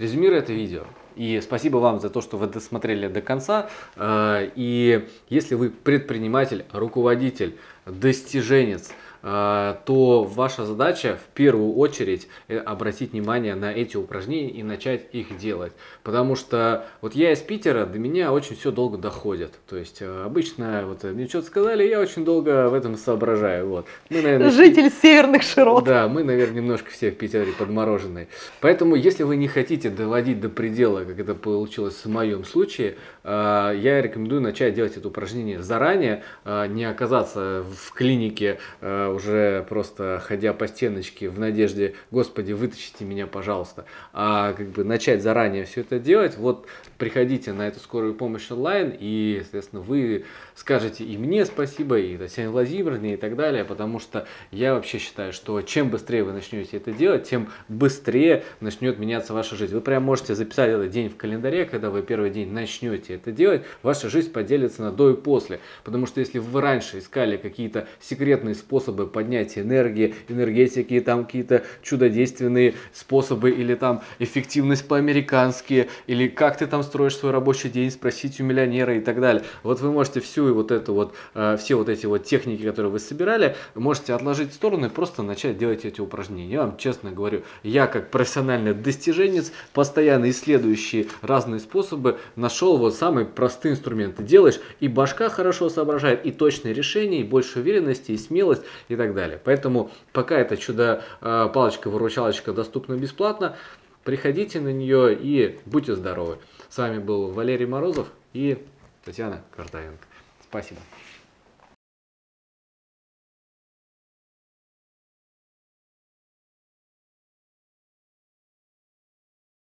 Резюмирую это видео, и спасибо вам за то, что вы досмотрели до конца. Э, и если вы предприниматель, руководитель, достиженец, а, то ваша задача в первую очередь э, обратить внимание на эти упражнения и начать их делать. Потому что вот я из Питера, до меня очень все долго доходит. То есть э, обычно вот э, мне что-то сказали, я очень долго в этом соображаю. Вот. Мы, наверное, Житель северных широт. Да, мы, наверное, немножко все в Питере подмороженные. Поэтому, если вы не хотите доводить до предела, как это получилось в моем случае, а, я рекомендую начать делать это упражнение заранее, а, не оказаться в клинике а, уже просто ходя по стеночке в надежде, господи, вытащите меня, пожалуйста, а как бы начать заранее все это делать. Вот приходите на эту скорую помощь онлайн, и, соответственно, вы скажете и мне спасибо, и Татьяне Владимировне, и так далее, потому что я вообще считаю, что чем быстрее вы начнете это делать, тем быстрее начнет меняться ваша жизнь. Вы прям можете записать этот день в календаре, когда вы первый день начнете это делать, ваша жизнь поделится на до и после, потому что если вы раньше искали какие-то секретные способы поднятия энергии, энергетики, там какие-то чудодейственные способы или там эффективность по-американски, или как ты там строишь свой рабочий день, спросить у миллионера и так далее. Вот вы можете всю вот эту вот, э, все вот эти вот техники, которые вы собирали, можете отложить в сторону и просто начать делать эти упражнения. Я вам честно говорю, я как профессиональный достиженец, постоянно исследующий разные способы, нашел вот самый самые инструмент. инструменты. Делаешь, и башка хорошо соображает, и точные решения, и больше уверенности, и смелость, и так далее. Поэтому пока это чудо-палочка-выручалочка э, доступна бесплатно, приходите на нее и будьте здоровы. С вами был Валерий Морозов и Татьяна Картаенко. Спасибо.